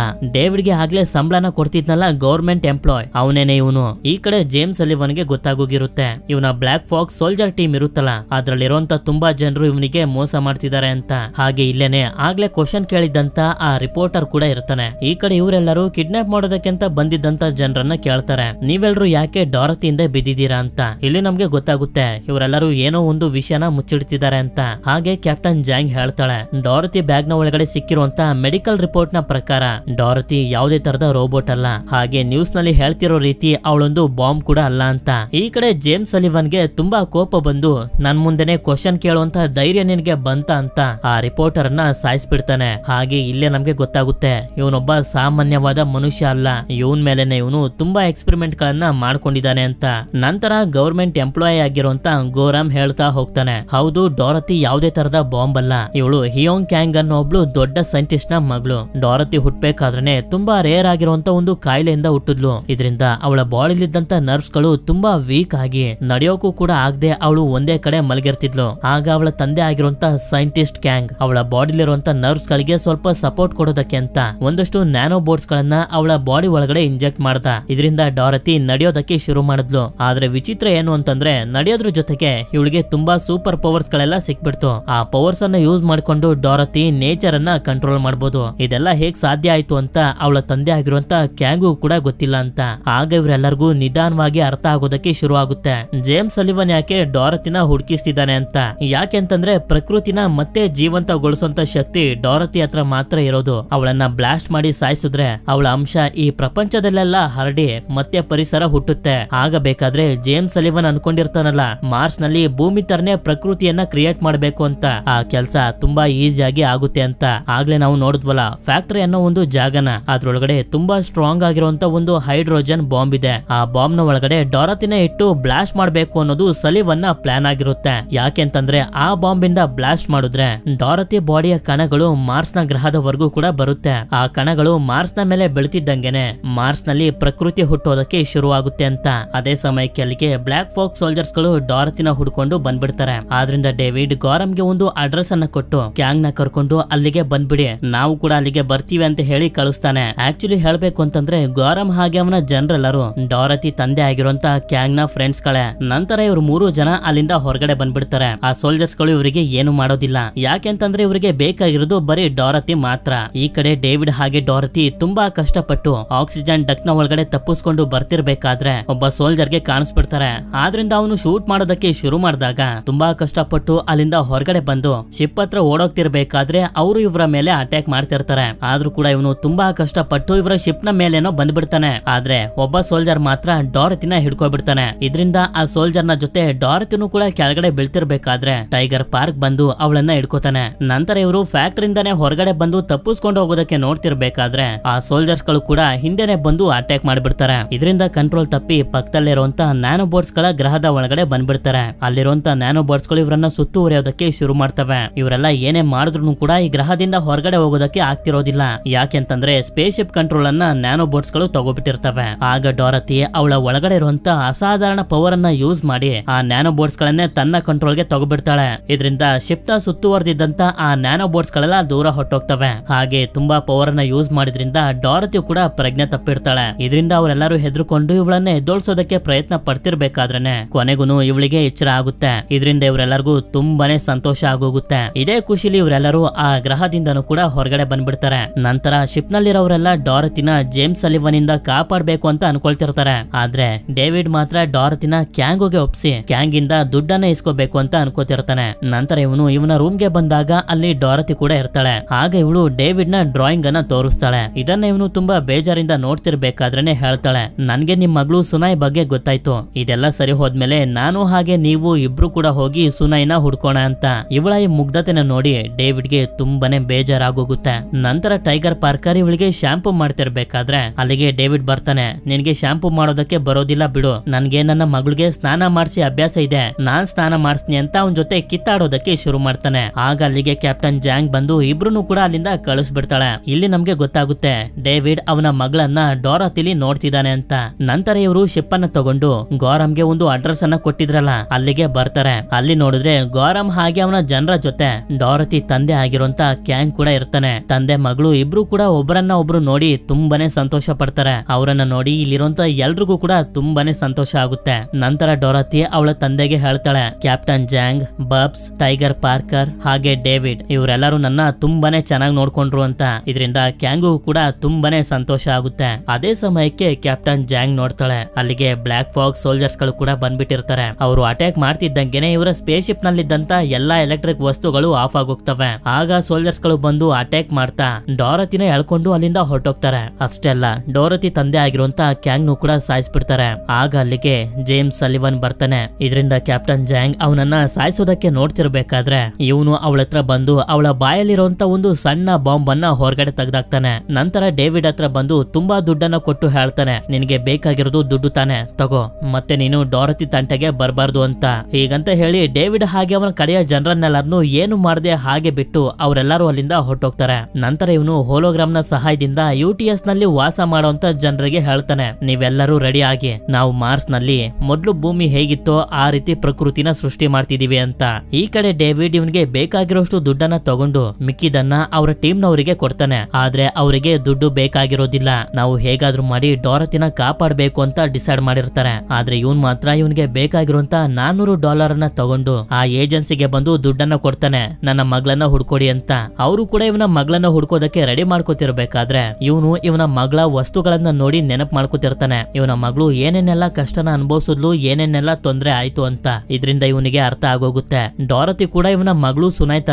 ಗೆ ಆಗ್ಲೇ ಸಂಬಳನ ಕೊಡ್ತಿದ್ನಲ್ಲ ಗವರ್ಮೆಂಟ್ ಎಂಪ್ಲಾಯ್ ಅವನೇನೆ ಇವನು ಈ ಕಡೆ ಜೇಮ್ಸ್ ಅಲ್ಲಿ ಇವನಿಗೆ ಗೊತ್ತಾಗೋಗಿರುತ್ತೆ ಇವನ ಬ್ಲಾಕ್ ಫಾಕ್ಸ್ ಸೋಲ್ಜರ್ ಟೀಮ್ ಇರುತ್ತಲ್ಲ ಅದ್ರಲ್ಲಿರುವಂತ ತುಂಬಾ ಜನರು ಇವನಿಗೆ ಮೋಸ ಮಾಡ್ತಿದ್ದಾರೆ ಅಂತ ಹಾಗೆ ಇಲ್ಲೇನೆ ಆಗ್ಲೇ ಕ್ವಶನ್ ಕೇಳಿದ್ದಂತ ಆ ರಿಪೋರ್ಟರ್ ಕೂಡ ಇರ್ತಾನೆ ಈ ಕಡೆ ಇವರೆಲ್ಲರೂ ಕಿಡ್ನಾಪ್ ಮಾಡೋದಕ್ಕಿಂತ ಬಂದಿದ್ದಂತ ಜನರನ್ನ ಕೇಳ್ತಾರೆ ನೀವೆಲ್ರು ಯಾಕೆ ಡಾರತಿಯಿಂದ ಬಿದ್ದಿದ್ದೀರಾ ಅಂತ ಇಲ್ಲಿ ನಮ್ಗೆ ಗೊತ್ತಾಗುತ್ತೆ ಇವರೆಲ್ಲರೂ ಏನೋ ಒಂದು ವಿಷಯನ ಮುಚ್ಚಿಡ್ತಿದ್ದಾರೆ ಅಂತ ಹಾಗೆ ಕ್ಯಾಪ್ಟನ್ ಜಾಂಗ್ ಹೇಳ್ತಾಳೆ ಡಾರತಿ ಬ್ಯಾಗ್ ನ ಒಳಗಡೆ ಸಿಕ್ಕಿರುವಂತ ಮೆಡಿಕಲ್ ರಿಪೋರ್ಟ್ ನ ಪ್ರಕಾರ ಡಾರತಿ ಯಾವುದೇ ತರದ ರೋಬೋಟ್ ಅಲ್ಲ ಹಾಗೆ ನ್ಯೂಸ್ ನಲ್ಲಿ ಹೇಳ್ತಿರೋ ರೀತಿ ಅವಳೊಂದು ಬಾಂಬ್ ಕೂಡ ಅಲ್ಲ ಅಂತ ಈ ಕಡೆ ಜೇಮ್ಸ್ ಅಲಿವನ್ ಗೆ ತುಂಬಾ ಕೋಪ ಬಂದು ನನ್ ಮುಂದೆನೆ ಕ್ವಶನ್ ಕೇಳುವಂತ ಧೈರ್ಯ ನಿನ್ಗೆ ಬಂತ ಅಂತ ಆ ರಿಪೋರ್ಟರ್ ನ ಸಾಯಿಸ್ಬಿಡ್ತಾನೆ ಹಾಗೆ ಇಲ್ಲೇ ನಮ್ಗೆ ಗೊತ್ತಾಗುತ್ತೆ ಇವನೊಬ್ಬ ಸಾಮಾನ್ಯವಾದ ಮನುಷ್ಯ ಅಲ್ಲ ಇವನ್ ಮೇಲೆನೆ ಇವನು ತುಂಬಾ ಎಕ್ಸ್ಪೆರಿಮೆಂಟ್ ಗಳನ್ನ ಮಾಡ್ಕೊಂಡಿದ್ದಾನೆ ಅಂತ ನಂತರ ಗವರ್ಮೆಂಟ್ ಎಂಪ್ಲಾಯ್ ಆಗಿರುವಂತ ಗೋರಾಮ್ ಹೇಳ್ತಾ ಹೋಗ್ತಾನೆ ಹೌದು ಡಾರತಿ ಯಾವುದೇ ತರದ ಬಾಂಬ್ ಅಲ್ಲ ಇವಳು ಹಿಯೋಂಗ್ ಕ್ಯಾಂಗ್ ಅನ್ನೋ ಒಬ್ಳು ದೊಡ್ಡ ಸೈಂಟಿಸ್ಟ್ ನ ಮಗಳು ಡಾರತಿ ಹುಟ್ಟಬೇಕಾದ್ರೆ ತುಂಬಾ ರೇರ್ ಆಗಿರುವಂತ ಒಂದು ಕಾಯಿಲೆಯಿಂದ ಹುಟ್ಟಿದ್ಲು ಇದರಿಂದ ಅವಳ ಬಾಡಿಲಿದ್ದಂತ ನರ್ಸ್ ಗಳು ತುಂಬಾ ವೀಕ್ ಆಗಿ ನಡೆಯೋಕು ಕೂಡ ಆಗದೆ ಅವಳು ಒಂದೇ ಕಡೆ ಮಲಗಿರ್ತಿದ್ಲು ಆಗ ಅವಳ ತಂದೆ ಆಗಿರುವಂತ ಸೈಂಟಿಸ್ಟ್ ಕ್ಯಾಂಗ್ ಅವಳ ಬಾಡಿಲಿ ಇರುವಂತ ನರ್ವ್ಸ್ ಗಳಿಗೆ ಸ್ವಲ್ಪ ಸಪೋರ್ಟ್ ಕೊಡೋದಕ್ಕೆ ಅಂತ ಒಂದಷ್ಟು ನ್ಯಾನೋ ಬೋರ್ಡ್ಸ್ ಗಳನ್ನ ಅವಳ ಬಾಡಿ ಒಳಗಡೆ ಇಂಜೆಕ್ಟ್ ಮಾಡ್ದ ಇದರಿಂದ ಡಾರತಿ ನಡೆಯೋದಕ್ಕೆ ಶುರು ಮಾಡಿದ್ಲು ಆದ್ರೆ ವಿಚಿತ್ರ ಏನು ಅಂತಂದ್ರೆ ನಡೆಯೋದ್ರ ಜೊತೆಗೆ ಇವಳಿಗೆ ತುಂಬಾ ಸೂಪರ್ ಪವರ್ಸ್ ಗಳೆಲ್ಲ ಸಿಕ್ಬಿಡ್ತು ಆ ಪವರ್ಸ್ ಅನ್ನ ಯೂಸ್ ಮಾಡ್ಕೊಂಡು ಡಾರತಿ ನೇಚರ್ ಅನ್ನ ಕಂಟ್ರೋಲ್ ಮಾಡಬಹುದು ಇದೆಲ್ಲ ಹೇಗ್ ಸಾಧ್ಯ ಆಯ್ತು ಅಂತ ಅವಳ ತಂದೆ ಆಗಿರುವಂತ ಕ್ಯಾಂಗು ಕೂಡ ಗೊತ್ತಿಲ್ಲ ಅಂತ ಆಗ ಇವರೆಲ್ಲರಿಗೂ ನಿಧಾನವಾಗಿ ಅರ್ಥ ಆಗೋದಕ್ಕೆ ಶುರು ಆಗುತ್ತೆ ಜೇಮ್ಸ್ ಅಲಿವನ್ ಯಾಕೆ ಡಾರತಿನ ಹುಡುಕಿಸ್ತಿದ್ದಾನೆ ಅಂತ ಯಾಕೆಂತಂದ್ರೆ ಪ್ರಕೃತಿನ ಮತ್ತೆ ಜೀವಂತಗೊಳಿಸುವಂತ ಶಕ್ತಿ ಡಾರತಿ ಹತ್ರ ಮಾತ್ರ ಇರೋದು ಅವಳನ್ನ ಬ್ಲಾಸ್ಟ್ ಮಾಡಿ ಸಾಯಿಸಿದ್ರೆ ಅವಳ ಅಂಶ ಈ ಪ್ರಪಂಚದಲ್ಲೆಲ್ಲ ಹರಡಿ ಮತ್ತೆ ಪರಿಸರ ಹುಟ್ಟುತ್ತೆ ಆಗಬೇಕಾದ್ರೆ ಜೇಮ್ಸ್ ಅಲಿವನ್ ಅನ್ಕೊಂಡಿರ್ತಾನಲ್ಲ ಮಾರ್ಸ್ ನಲ್ಲಿ ಭೂಮಿ ತರನೇ ಪ್ರಕೃತಿಯನ್ನ ಕ್ರಿಯೇಟ್ ಮಾಡ್ಬೇಕು ಅಂತ ಆ ಕೆಲಸ ತುಂಬಾ ಈಸಿಯಾಗಿ ಆಗುತ್ತೆ ಅಂತ ಆಗ್ಲೇ ನಾವು ನೋಡಿದ್ವಲ್ಲ ಫ್ಯಾಕ್ಟರಿ ಅನ್ನೋ ಒಂದು ಜಾಗನ ಅದ್ರೊಳಗಡೆ ತುಂಬಾ ಸ್ಟ್ರಾಂಗ್ ಆಗಿರುವಂತ ಒಂದು ಹೈಡ್ರೋಜನ್ ಬಾಂಬ್ ಇದೆ ಆ ಬಾಂಬ್ ನ ಒಳಗಡೆ ಡೊರತಿನ ಇಟ್ಟು ಬ್ಲಾಸ್ಟ್ ಮಾಡಬೇಕು ಅನ್ನೋದು ಸಲಿವನ್ನ ಪ್ಲಾನ್ ಆಗಿರುತ್ತೆ ಯಾಕೆಂತಂದ್ರೆ ಆ ಬಾಂಬ್ ಇಂದ ಬ್ಲಾಸ್ಟ್ ಮಾಡಿದ್ರೆ ಡಾರತಿ ಬಾಡಿಯ ಕಣಗಳು ಕಣಗಳು ನ ಗ್ರಹದವರೆಗೂ ಕೂಡ ಬರುತ್ತೆ ಆ ಕಣಗಳು ನ ಮೇಲೆ ಬೆಳೆತಿದ್ದಂಗೆನೆ ಮಾರ್ಸ್ ನಲ್ಲಿ ಪ್ರಕೃತಿ ಹುಟ್ಟೋದಕ್ಕೆ ಶುರುವಾಗುತ್ತೆ ಅಂತ ಅದೇ ಸಮಯಕ್ಕೆ ಅಲ್ಲಿಗೆ ಬ್ಲಾಕ್ ಫೋಕ್ ಸೋಲ್ಜರ್ಸ್ ಗಳು ಡಾರತಿನ ಹುಡ್ಕೊಂಡು ಬಂದ್ಬಿಡ್ತಾರೆ ಆದ್ರಿಂದ ಡೇವಿಡ್ ಗೆ ಒಂದು ಅಡ್ರೆಸ್ ಅನ್ನ ಕೊಟ್ಟು ಕ್ಯಾಂಗ್ ನ ಕರ್ಕೊಂಡು ಅಲ್ಲಿಗೆ ಬಂದ್ಬಿಡಿ ನಾವು ಕೂಡ ಅಲ್ಲಿಗೆ ಬರ್ತೀವಿ ಅಂತ ಹೇಳಿ ಕಳಿಸ್ತಾನೆ ಆಕ್ಚುಲಿ ಹೇಳ್ಬೇಕು ಅಂತಂದ್ರೆ ಗೌರಮ್ ಹಾಗೆ ಅವನ ಜನರೆಲ್ಲರೂ ಡಾರತಿ ತಂದೆ ಆಗಿರುವಂತ ಕ್ಯಾಂಗ್ ನ ಫ್ರೆಂಡ್ಸ್ ಗಳೇ ನಂತರ ಇವ್ರು ಮೂರು ಜನ ಅಲ್ಲಿಂದ ಹೊರಗಡೆ ಬಂದ್ಬಿಡ್ತಾರೆ ಆ ಸೋಲ್ಜರ್ಸ್ ಗಳು ಇವರಿಗೆ ಏನು ಮಾಡೋದಿಲ್ಲ ಯಾಕೆಂತಂದ್ರೆ ಇವರಿಗೆ ಬೇಕಾಗಿರೋದು ಬರೀ ಡಾರತಿ ಮಾತ್ರ ಈ ಕಡೆ ಡೇವಿಡ್ ಹಾಗೆ ಡಾರತಿ ತುಂಬಾ ಕಷ್ಟಪಟ್ಟು ಆಕ್ಸಿಜನ್ ಡಕ್ ನ ಒಳಗಡೆ ತಪ್ಪಿಸ್ಕೊಂಡು ಬರ್ತಿರ್ಬೇಕಾದ್ರೆ ಒಬ್ಬ ಸೋಲ್ಜರ್ ಗೆ ಕಾಣಿಸ್ಬಿಡ್ತಾರೆ ಆದ್ರಿಂದ ಅವನು ಶೂಟ್ ಮಾಡೋದಕ್ಕೆ ಶುರು ಮಾಡಿದಾಗ ತುಂಬಾ ಕಷ್ಟಪಟ್ಟು ಅಲ್ಲಿಂದ ಹೊರಗಡೆ ಬಂದು ಶಿಪ್ ಹತ್ರ ಓಡೋಗ್ತಿರ್ಬೇಕಾದ್ರೆ ಅವರು ಇವರ ಮೇಲೆ ಅಟ್ಯಾಕ್ ಮಾಡ್ತಿರ್ತಾರೆ ಆದ್ರೂ ಕೂಡ ಇವನು ತುಂಬಾ ಕಷ್ಟಪಟ್ಟು ಇವರ ಶಿಪ್ ನ ಮೇಲೇನೋ ಬಂದ್ಬಿಡ್ತಾನೆ ಆದ್ರೆ ಒಬ್ಬ ಸೋಲ್ಜರ್ ಮಾತ್ರ ಡಾರತಿನ ಹಿಡ್ಕೊಬಿಡ್ತಾನೆ ಇದರಿಂದ ಆ ಸೋಲ್ಜರ್ ನ ಜೊತೆ ಡಾರತಿನೂ ಕೂಡ ಕೆಳಗಡೆ ಬೀಳ್ತಿರ್ಬೇಕಾದ್ರೆ ಟೈಗರ್ ಪಾರ್ಕ್ ಬಂದು ಅವಳನ್ನ ಹಿಡ್ಕೊತಾನೆ ನಂತರ ಇವರು ಇವರು ಹೊರಗಡೆ ಬಂದು ತಪ್ಪಿಸ್ಕೊಂಡು ಹೋಗೋದಕ್ಕೆ ನೋಡ್ತಿರ್ಬೇಕಾದ್ರೆ ಆ ಸೋಲ್ಜರ್ಸ್ ಗಳು ಕೂಡ ಹಿಂದೆನೆ ಬಂದು ಅಟ್ಯಾಕ್ ಮಾಡಿಬಿಡ್ತಾರೆ ಇದರಿಂದ ಕಂಟ್ರೋಲ್ ತಪ್ಪಿ ಪಕ್ಕದಲ್ಲಿರುವಂತಹ ನ್ಯಾನೋ ಬೋರ್ಡ್ಸ್ ಗಳ ಗ್ರಹದ ಒಳಗಡೆ ಬಂದ್ಬಿಡ್ತಾರೆ ಅಲ್ಲಿರುವಂತ ನ್ಯಾನೋ ಬೋರ್ಡ್ಸ್ ಗಳು ಇವರನ್ನ ಸುತ್ತುವರಿಯೋದಕ್ಕೆ ಶುರು ಮಾಡ್ತವೆ ಇವರೆಲ್ಲ ಏನೇ ಮಾಡಿದ್ರು ಕೂಡ ಈ ಗ್ರಹದಿಂದ ಹೊರಗಡೆ ಹೋಗೋದಕ್ಕೆ ಆಗ್ತಿರೋದಿಲ್ಲ ಯಾಕೆಂತಂದ್ರೆ ಸ್ಪೇಸ್ ಶಿಪ್ ಕಂಟ್ರೋಲ್ ಅನ್ನ ನ್ಯಾನೋ ಬೋಟ್ಸ್ ಗಳು ತಗೋಬಿಟ್ಟಿರ್ತವೆ ಆಗ ಡಾರತಿ ಅವಳ ಒಳಗಡೆ ಇರುವಂತಹ ಅಸಾಧಾರಣ ಪವರ್ ಅನ್ನ ಯೂಸ್ ಮಾಡಿ ಆ ನ್ಯಾನೋ ಬೋಟ್ಸ್ ಗಳನ್ನೇ ತನ್ನ ಕಂಟ್ರೋಲ್ ಗೆ ತಗೋಬಿಡ್ತಾಳೆ ಇದರಿಂದ ಶಿಪ್ ನ ಸುತ್ತುವರೆದಿದ್ದಂತ ಆ ನ್ಯಾನೋ ಬೋರ್ಡ್ಸ್ ಗಳೆಲ್ಲ ದೂರ ಹೊಟ್ಟೋಗ್ತವೆ ಹಾಗೆ ತುಂಬಾ ಪವರ್ ಅನ್ನ ಯೂಸ್ ಮಾಡಿದ್ರಿಂದ ಡಾರತಿ ಕೂಡ ಪ್ರಜ್ಞೆ ತಪ್ಪಿರ್ತಾಳೆ ಇದರಿಂದ ಅವರೆಲ್ಲರೂ ಹೆದರ್ಕೊಂಡು ಇವಳನ್ನ ಎದ್ದೋಳ್ಸೋದಕ್ಕೆ ಪ್ರಯತ್ನ ಪಡ್ತಿರ್ಬೇಕಾದ್ರೆ ಕೊನೆಗೂ ಇವಳಿಗೆ ಎಚ್ಚರ ಆಗುತ್ತೆ ಇದರಿಂದ ಇವರೆಲ್ಲರಿಗೂ ತುಂಬಾನೇ ಸಂತೋಷ ಆಗೋಗುತ್ತೆ ಇದೇ ಖುಷಿಲಿ ಇವರೆಲ್ಲರೂ ಆ ಗ್ರಹದಿಂದನೂ ಕೂಡ ಹೊರಗಡೆ ಬಂದ್ಬಿಡ್ತಾರೆ ನಂತರ ಶಿಪ್ ನಲ್ಲಿರೋರೆಲ್ಲ ಡಾರತಿನ ಜೇಮ್ಸ್ ಅಲಿವನ್ ಇಂದ ಕಾಪಾಡ್ಬೇಕು ಅಂತ ಅನ್ಕೊಳ್ತಿರ್ತಾರೆ ಆದ್ರೆ ಡೇವಿಡ್ ಮಾತ್ರ ಡಾರತಿನ ಕ್ಯಾಂಗೋಗೆ ಒಪ್ಸಿ ಕ್ಯಾಂಗ್ ಇಂದ ದುಡ್ಡನ್ನ ಇಸ್ಕೋಬೇಕು ಅಂತ ಅನ್ಕೋತಿರ್ತಾನೆ ನಂತರ ಇವನು ಇವನ ಗೆ ಬಂದಾಗ ಅಲ್ಲಿ ಡಾರ್ ಕೂಡ ಇರ್ತಾಳೆ ಆಗ ಇವಳು ಡೇವಿಡ್ ನ ಡ್ರಾಯಿಂಗ್ ಅನ್ನ ತೋರಿಸ್ತಾಳೆ ಇದನ್ನ ಇವನು ತುಂಬಾ ಬೇಜಾರಿಂದ ನೋಡ್ತಿರ್ಬೇಕಾದ್ರೆ ಹೇಳ್ತಾಳೆ ನನ್ಗೆ ನಿಮ್ ಮಗಳು ಸುನೈ ಬಗ್ಗೆ ಗೊತ್ತಾಯ್ತು ಇದೆಲ್ಲ ಸರಿ ಹೋದ್ಮೇಲೆ ನಾನು ಹಾಗೆ ನೀವು ಇಬ್ರು ಕೂಡ ಹೋಗಿ ನ ಹುಡ್ಕೋಣ ಅಂತ ಇವಳ ಈ ಮುಗ್ಧತೆನ ನೋಡಿ ಡೇವಿಡ್ ಗೆ ತುಂಬಾನೇ ಬೇಜಾರಾಗೋಗುತ್ತೆ ನಂತರ ಟೈಗರ್ ಪಾರ್ಕರ್ ಇವಳಿಗೆ ಶಾಂಪು ಮಾಡ್ತಿರ್ಬೇಕಾದ್ರೆ ಅಲ್ಲಿಗೆ ಡೇವಿಡ್ ಬರ್ತಾನೆ ನಿನ್ಗೆ ಶಾಂಪು ಮಾಡೋದಕ್ಕೆ ಬರೋದಿಲ್ಲ ಬಿಡು ನನ್ಗೆ ನನ್ನ ಮಗಳಿಗೆ ಸ್ನಾನ ಮಾಡಿಸಿ ಅಭ್ಯಾಸ ಇದೆ ನಾನ್ ಸ್ನಾನ ಮಾಡಿಸ್ತೀನಿ ಅಂತ ಅವನ್ ಜೊತೆ ಕಿತ್ತಾಡೋದಕ್ಕೆ ಶುರು ಮಾಡ್ತಾನೆ ಆಗ ಅಲ್ಲಿಗೆ ಕ್ಯಾಪ್ಟನ್ ಜಾಂಗ್ ಬಂದು ಇಬ್ರು ಕೂಡ ಅಲ್ಲಿಂದ ಕಳಿಸ್ಬಿಡ್ತಾಳೆ ಇಲ್ಲಿ ನಮ್ಗೆ ಗೊತ್ತಾಗುತ್ತೆ ಡೇವಿಡ್ ಅವನ ಮಗಳನ್ನ ಡೋರಾತಿಲಿ ನೋಡ್ತಿದ್ದಾನೆ ಅಂತ ನಂತರ ಇವರು ಶಿಪ್ ಅನ್ನ ತಗೊಂಡು ಗೋರಂಗೆ ಒಂದು ಅಡ್ರೆಸ್ ಅನ್ನ ಕೊಟ್ಟಿದ್ರಲ್ಲ ಅಲ್ಲಿಗೆ ಬರ್ತಾರೆ ಅಲ್ಲಿ ನೋಡಿದ್ರೆ ಗೋರಮ್ ಹಾಗೆ ಅವನ ಜನರ ಜೊತೆ ಡೋರತಿ ತಂದೆ ಆಗಿರುವಂತ ಕ್ಯಾಂಗ್ ಕೂಡ ಇರ್ತಾನೆ ತಂದೆ ಮಗಳು ಇಬ್ರು ಕೂಡ ಒಬ್ಬರನ್ನ ಒಬ್ರು ನೋಡಿ ತುಂಬಾನೇ ಸಂತೋಷ ಪಡ್ತಾರೆ ಅವರನ್ನ ನೋಡಿ ಇಲ್ಲಿರುವಂತ ಎಲ್ರಿಗೂ ಕೂಡ ತುಂಬಾನೇ ಸಂತೋಷ ಆಗುತ್ತೆ ನಂತರ ಡೋರತಿ ಅವಳ ತಂದೆಗೆ ಹೇಳ್ತಾಳೆ captain Jang Bubs Tiger Parker ಹಾಗೆ ಡೇವಿಡ್ ಇವರ ಎಲ್ಲರೂ ನನ್ನ ತುಂಬಾನೇ ಚೆನ್ನಾಗಿ ನೋಡ್ಕೊಂಡ್ರು ಅಂತ ಇದರಿಂದ ಕ್ಯಾಂಗು ಕೂಡ ತುಂಬಾನೇ ಸಂತೋಷ ಆಗುತ್ತೆ ಅದೇ ಸಮಯಕ್ಕೆ ಕ್ಯಾಪ್ಟನ್ ಜಾಂಗ್ ನೋಡ್ತಾಳೆ ಅಲ್ಲಿಗೆ ಬ್ಲಾಕ್ ಫಾಗ್ ಸೋಲ್ಜರ್ಸ್ ಗಳು ಕೂಡ ಬಂದ್ಬಿಟ್ಟಿರ್ತಾರೆ ಅವರು ಅಟ್ಯಾಕ್ ಮಾಡ್ತಿದ್ದಂಗೆನೆ ಇವರ ಸ್ಪೇಸ್ ಶಿಪ್ ನಲ್ಲಿದ್ದಂತ ಎಲ್ಲಾ ಎಲೆಕ್ಟ್ರಿಕ್ ವಸ್ತುಗಳು ಆಫ್ ಆಗೋಗ್ತವೆ ಆಗ ಸೋಲ್ಜರ್ಸ್ ಗಳು ಬಂದು ಅಟ್ಯಾಕ್ ಮಾಡ್ತಾ ಡೋರತಿನ ಎಳ್ಕೊಂಡು ಅಲ್ಲಿಂದ ಹೊರಟೋಗ್ತಾರೆ ಅಷ್ಟೆಲ್ಲ ಡೋರತಿ ತಂದೆ ಆಗಿರುವಂತ ನು ಕೂಡ ಸಾಯಿಸ್ಬಿಡ್ತಾರೆ ಆಗ ಅಲ್ಲಿಗೆ ಜೇಮ್ಸ್ ಸಲಿವನ್ ಬರ್ತಾನೆ ಇದರಿಂದ ಕ್ಯಾಪ್ಟನ್ ಜಾಂಗ್ ಅವನನ್ನ ಸಾಯಿಸೋದಕ್ಕೆ ನೋಡ್ತಿರ್ಬೇಕಾದ್ರೆ ಇವನು ಅವಳತ್ರ ಬಂದು ಅವಳ ಅವಳ ಬಾಯಲ್ಲಿರುವಂತ ಒಂದು ಸಣ್ಣ ಬಾಂಬ್ ಅನ್ನ ಹೊರಗಡೆ ತೆಗ್ದಾಕ್ತಾನೆ ನಂತರ ಡೇವಿಡ್ ಹತ್ರ ಬಂದು ತುಂಬಾ ದುಡ್ಡನ್ನ ಕೊಟ್ಟು ಹೇಳ್ತಾನೆ ನಿನಗೆ ಬೇಕಾಗಿರೋದು ದುಡ್ಡು ತಾನೆ ತಗೋ ಮತ್ತೆ ನೀನು ಡೋರತಿ ತಂಟೆಗೆ ಬರಬಾರ್ದು ಅಂತ ಹೀಗಂತ ಹೇಳಿ ಡೇವಿಡ್ ಹಾಗೆ ಅವನ ಕಡೆಯ ಜನರನ್ನೆಲ್ಲರನ್ನು ಏನು ಮಾಡದೆ ಹಾಗೆ ಬಿಟ್ಟು ಅವರೆಲ್ಲರೂ ಅಲ್ಲಿಂದ ಹೊರಟೋಗ್ತಾರೆ ನಂತರ ಇವನು ಹೋಲೋಗ್ರಾಮ್ ನ ಸಹಾಯದಿಂದ ಯುಟಿಎಸ್ ನಲ್ಲಿ ವಾಸ ಮಾಡುವಂತ ಜನರಿಗೆ ಹೇಳ್ತಾನೆ ನೀವೆಲ್ಲರೂ ರೆಡಿ ಆಗಿ ನಾವು ಮಾರ್ಚ್ ನಲ್ಲಿ ಮೊದಲು ಭೂಮಿ ಹೇಗಿತ್ತೋ ಆ ರೀತಿ ಪ್ರಕೃತಿನ ಸೃಷ್ಟಿ ಮಾಡ್ತಿದೀವಿ ಅಂತ ಈ ಕಡೆ ಡೇವಿಡ್ ಇವನ್ಗೆ ಬೇಕಾಗಿರೋಷ್ಟು ದುಡ್ಡನ್ನ ತಗೊಂಡು ಮಿಕ್ಕಿದನ್ನ ಅವರ ನವರಿಗೆ ಕೊಡ್ತಾನೆ ಆದ್ರೆ ಅವರಿಗೆ ದುಡ್ಡು ಬೇಕಾಗಿರೋದಿಲ್ಲ ನಾವು ಹೇಗಾದ್ರೂ ಮಾಡಿ ಡಾರತಿನ ಕಾಪಾಡಬೇಕು ಅಂತ ಡಿಸೈಡ್ ಮಾಡಿರ್ತಾರೆ ಆದ್ರೆ ಇವನ್ ಮಾತ್ರ ಇವನ್ಗೆ ಬೇಕಾಗಿರುವಂತ ನಾನೂರು ಡಾಲರ್ ಅನ್ನ ತಗೊಂಡು ಆ ಏಜೆನ್ಸಿಗೆ ಬಂದು ದುಡ್ಡನ್ನ ಕೊಡ್ತಾನೆ ನನ್ನ ಮಗಳನ್ನ ಹುಡ್ಕೊಡಿ ಅಂತ ಅವರು ಕೂಡ ಇವನ ಮಗಳನ್ನ ಹುಡ್ಕೋದಕ್ಕೆ ರೆಡಿ ಮಾಡ್ಕೋತಿರ್ಬೇಕಾದ್ರೆ ಇವನು ಇವನ ಮಗಳ ವಸ್ತುಗಳನ್ನ ನೋಡಿ ನೆನಪು ಮಾಡ್ಕೋತಿರ್ತಾನೆ ಇವನ ಮಗಳು ಏನೇನೆಲ್ಲ ಕಷ್ಟನ ಅನುಭವಿಸಿದ್ಲು ಏನೇನೆಲ್ಲ ತೊಂದ್ರೆ ಆಯ್ತು ಅಂತ ಇದರಿಂದ ಇವನಿಗೆ ಅರ್ಥ ಆಗೋಗುತ್ತೆ ಡಾರತಿ ಕೂಡ ಇವನ ಮಗಳು ಸುನಾಯ್